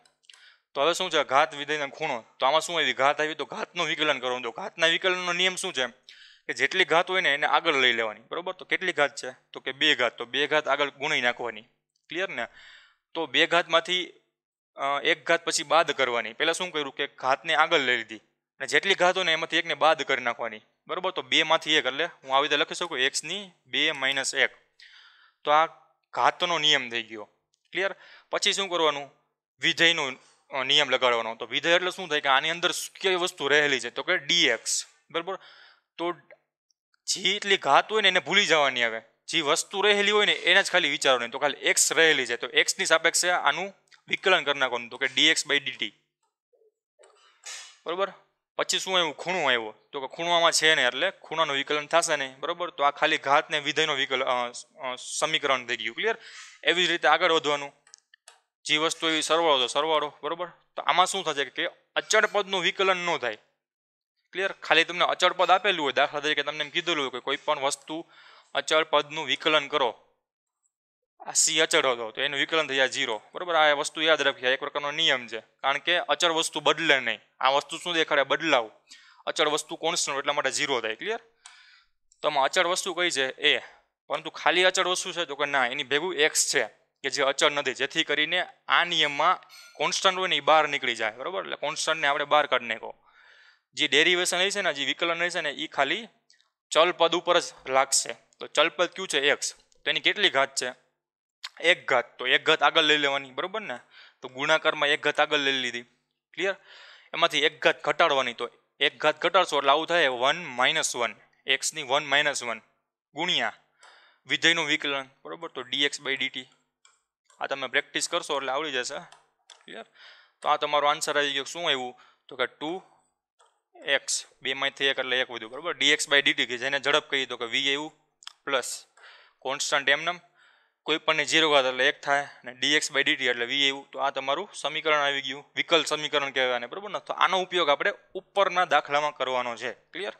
તો હવે શું છે ઘાત વિધેયના ખૂણો તો આમાં શું આવી ઘાત આવી તો ઘાતનું વિકલન કરવાનું તો ઘાતના વિકલનનો નિયમ શું છે કે જેટલી ઘાત હોય ને એને આગળ લઈ લેવાની બરાબર તો કેટલી ઘાત છે તો કે બે ઘાત તો બે ઘાત આગળ ગુણી નાખવાની ક્લિયર ને તો બે ઘાતમાંથી એક ઘાત પછી બાદ કરવાની પહેલાં શું કર્યું કે ઘાતને આગળ લઈ લીધી અને જેટલી ઘાત હોય ને એમાંથી એકને બાદ કરી નાખવાની બરાબર તો બેમાંથી એક એટલે હું આવી રીતે લખી શકું એક્સની બે માઇનસ એક તો આ ઘાતનો નિયમ થઈ ગયો ક્લિયર પછી શું કરવાનું વિધેયનો નિયમ લગાડવાનો તો વિધેય એટલે શું થાય કે આની અંદર કઈ વસ્તુ રહેલી છે તો કે ડી એક્સ બરાબર તો જે એટલી ઘાત હોય ને એને ભૂલી જવાની આવે જે વસ્તુ રહેલી હોય ને એને જ ખાલી વિચારવાની તો ખાલી એક્સ રહેલી છે તો એક્સની સાપેક્ષે આનું વિકલન કરી નાખવાનું તો કે ડીએક્સ બાય ડીટી બરાબર પછી શું આવ્યું ખૂણો આવ્યો તો કે ખૂણામાં છે ને એટલે ખૂણાનું વિકલન થશે ને બરાબર તો આ ખાલી ઘાતને વિધેયનો વિકલ સમીકરણ થઈ ગયું ક્લિયર એવી જ રીતે આગળ વધવાનું જે વસ્તુ એવી સરવાળો તો સરવાળો બરાબર તો આમાં શું થશે કે અચળ પદનું વિકલન ન થાય ક્લિયર ખાલી તમને અચળ પદ આપેલું હોય દાખલા તરીકે તમને એમ કીધેલું કે કોઈ પણ વસ્તુ અચળ પદનું વિકલન કરો આ સી અચળ હતો તો એનું વિકલન થઈ જાય જીરો બરાબર આ વસ્તુ યાદ રાખીએ એક પ્રકારનો નિયમ છે કારણ કે અચળ વસ્તુ બદલે નહીં આ વસ્તુ શું દેખાડે બદલાવ અચળ વસ્તુ કોન્સ્ટન્ટ એટલા માટે ઝીરો થાય ક્લિયર તો આમાં અચળ વસ્તુ કઈ છે એ પરંતુ ખાલી અચળ વસ્તુ છે તો કે ના એની ભેગું એક્સ છે કે જે અચળ નથી જેથી કરીને આ નિયમમાં કોન્સ્ટન્ટ હોય ને એ બહાર નીકળી જાય બરાબર એટલે કોન્સ્ટન્ટને આપણે બહાર કાઢી નાખો જે ડેરિવેશન છે ને જે વિકલન છે ને એ ખાલી ચલપદ ઉપર જ લાગશે તો ચલપદ પદ કયું છે એક્સ તો એની કેટલી ઘાત છે એક ઘાત તો એક ઘાત આગળ લઈ લેવાની બરાબર ને તો ગુણાકારમાં એક ઘાત આગળ લઈ લીધી ક્લિયર એમાંથી એક ઘાત ઘટાડવાની તો એક ઘાત ઘટાડશો એટલે આવું થાય વન માઇનસ વન એક્સની વન માઇનસ વન ગુણ્યા વિધયનું વિકલન બરાબર તો ડીએક્સ બાય ડીટી આ તમે પ્રેક્ટિસ કરશો એટલે આવડી જશે ક્લિયર તો આ તમારો આન્સર આવી ગયો શું આવ્યું તો કે ટુ એક્સ બેમાંથી એક એટલે એક વધુ બરાબર ડીએક્સ બાય ડીટી કે જેને ઝડપ કહી તો કે વી એવું પ્લસ કોન્સ્ટન્ટ એમનેમ કોઈ પણ ઝીરો ઘાત એટલે એક થાય અને dx બાય dt એટલે વી એવું તો આ તમારું સમીકરણ આવી ગયું વિકલ સમીકરણ કહેવાય ને બરાબર ને તો આનો ઉપયોગ આપણે ઉપરના દાખલામાં કરવાનો છે ક્લિયર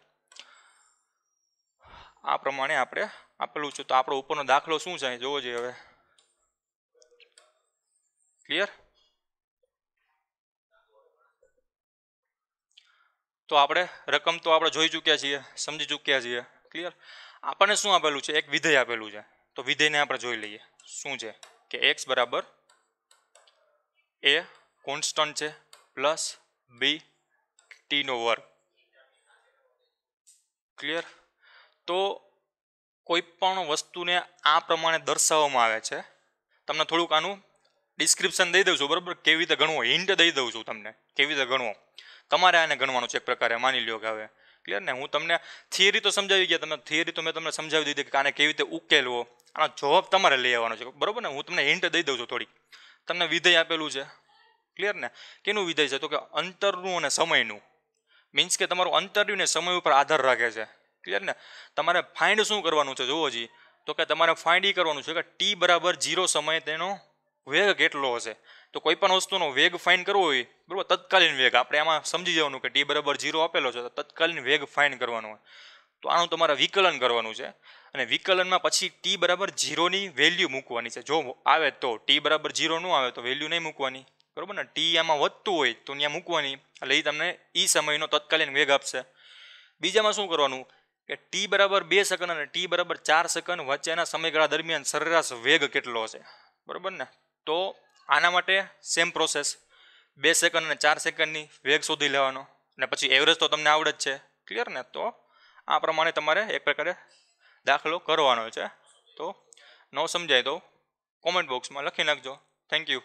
આ પ્રમાણે આપણે આપેલું છે તો આપણો ઉપરનો દાખલો શું છે જોવો જોઈએ હવે ક્લિયર તો આપણે રકમ તો આપણે જોઈ ચૂક્યા છીએ સમજી ચૂક્યા છીએ ક્લિયર આપણને શું આપેલું છે એક વિધેય આપેલું છે તો વિધેયને આપણે જોઈ લઈએ શું છે કે એક્સ બરાબર એ કોન્સ્ટન્ટ છે પ્લસ બી ટીનો વર્ગ ક્લિયર તો કોઈ પણ વસ્તુને આ પ્રમાણે દર્શાવવામાં આવે છે તમને થોડુંક આનું ડિસ્ક્રિપ્શન દઈ દઉં છું બરાબર કેવી રીતે ગણવો હિન્ટ દઈ દઉં છું તમને કેવી રીતે ગણવો તમારે આને ગણવાનું છે એક પ્રકારે માની લ્યો કે હવે ક્લિયર ને હું તમને થિયરી તો સમજાવી ગયા તમે થિયરી તો મેં તમને સમજાવી દીધી કે આને કેવી રીતે ઉકેલવો આનો જવાબ તમારે લઈ આવવાનો છે બરાબર ને હું તમને હિન્ટ દઈ દઉં છું થોડીક તમને વિધેય આપેલું છે ક્લિયર ને કેનું વિધેય છે તો કે અંતરનું અને સમયનું મીન્સ કે તમારું અંતર્યું ને સમય ઉપર આધાર રાખે છે ક્લિયર ને તમારે ફાઇન્ડ શું કરવાનું છે જુઓ જી તો કે તમારે ફાઇન્ડ એ કરવાનું છે કે ટી બરાબર જીરો સમય તેનો વેગ કેટલો હશે તો કોઈ પણ વસ્તુનો વેગ ફાઇન કરવો હોય બરાબર તત્કાલીન વેગ આપણે એમાં સમજી જવાનું કે ટી બરાબર ઝીરો આપેલો છે તો તત્કાલીન વેગ ફાઇન કરવાનો હોય તો આનું તમારે વિકલન કરવાનું છે અને વિકલનમાં પછી ટી બરાબર જીરોની વેલ્યુ મૂકવાની છે જો આવે તો ટી બરાબર જીરો ન આવે તો વેલ્યુ નહીં મૂકવાની બરાબર ને ટી આમાં વધતું હોય તો ત્યાં મૂકવાની એટલે એ તમને એ સમયનો તત્કાલીન વેગ આપશે બીજામાં શું કરવાનું કે ટી બરાબર બે સેકન્ડ અને ટી બરાબર ચાર સેકન્ડ વચ્ચેના સમયગાળા દરમિયાન સરેરાશ વેગ કેટલો હશે બરાબર ને તો આના માટે સેમ પ્રોસેસ બે સેકન્ડ અને ચાર સેકન્ડની વેગ શોધી લેવાનો અને પછી એવરેજ તો તમને આવડે જ છે ક્લિયર ને તો આ પ્રમાણે તમારે એક પ્રકારે દાખલો કરવાનો છે તો ન સમજાય તો કોમેન્ટ બોક્સમાં લખી નાખજો થેન્ક યુ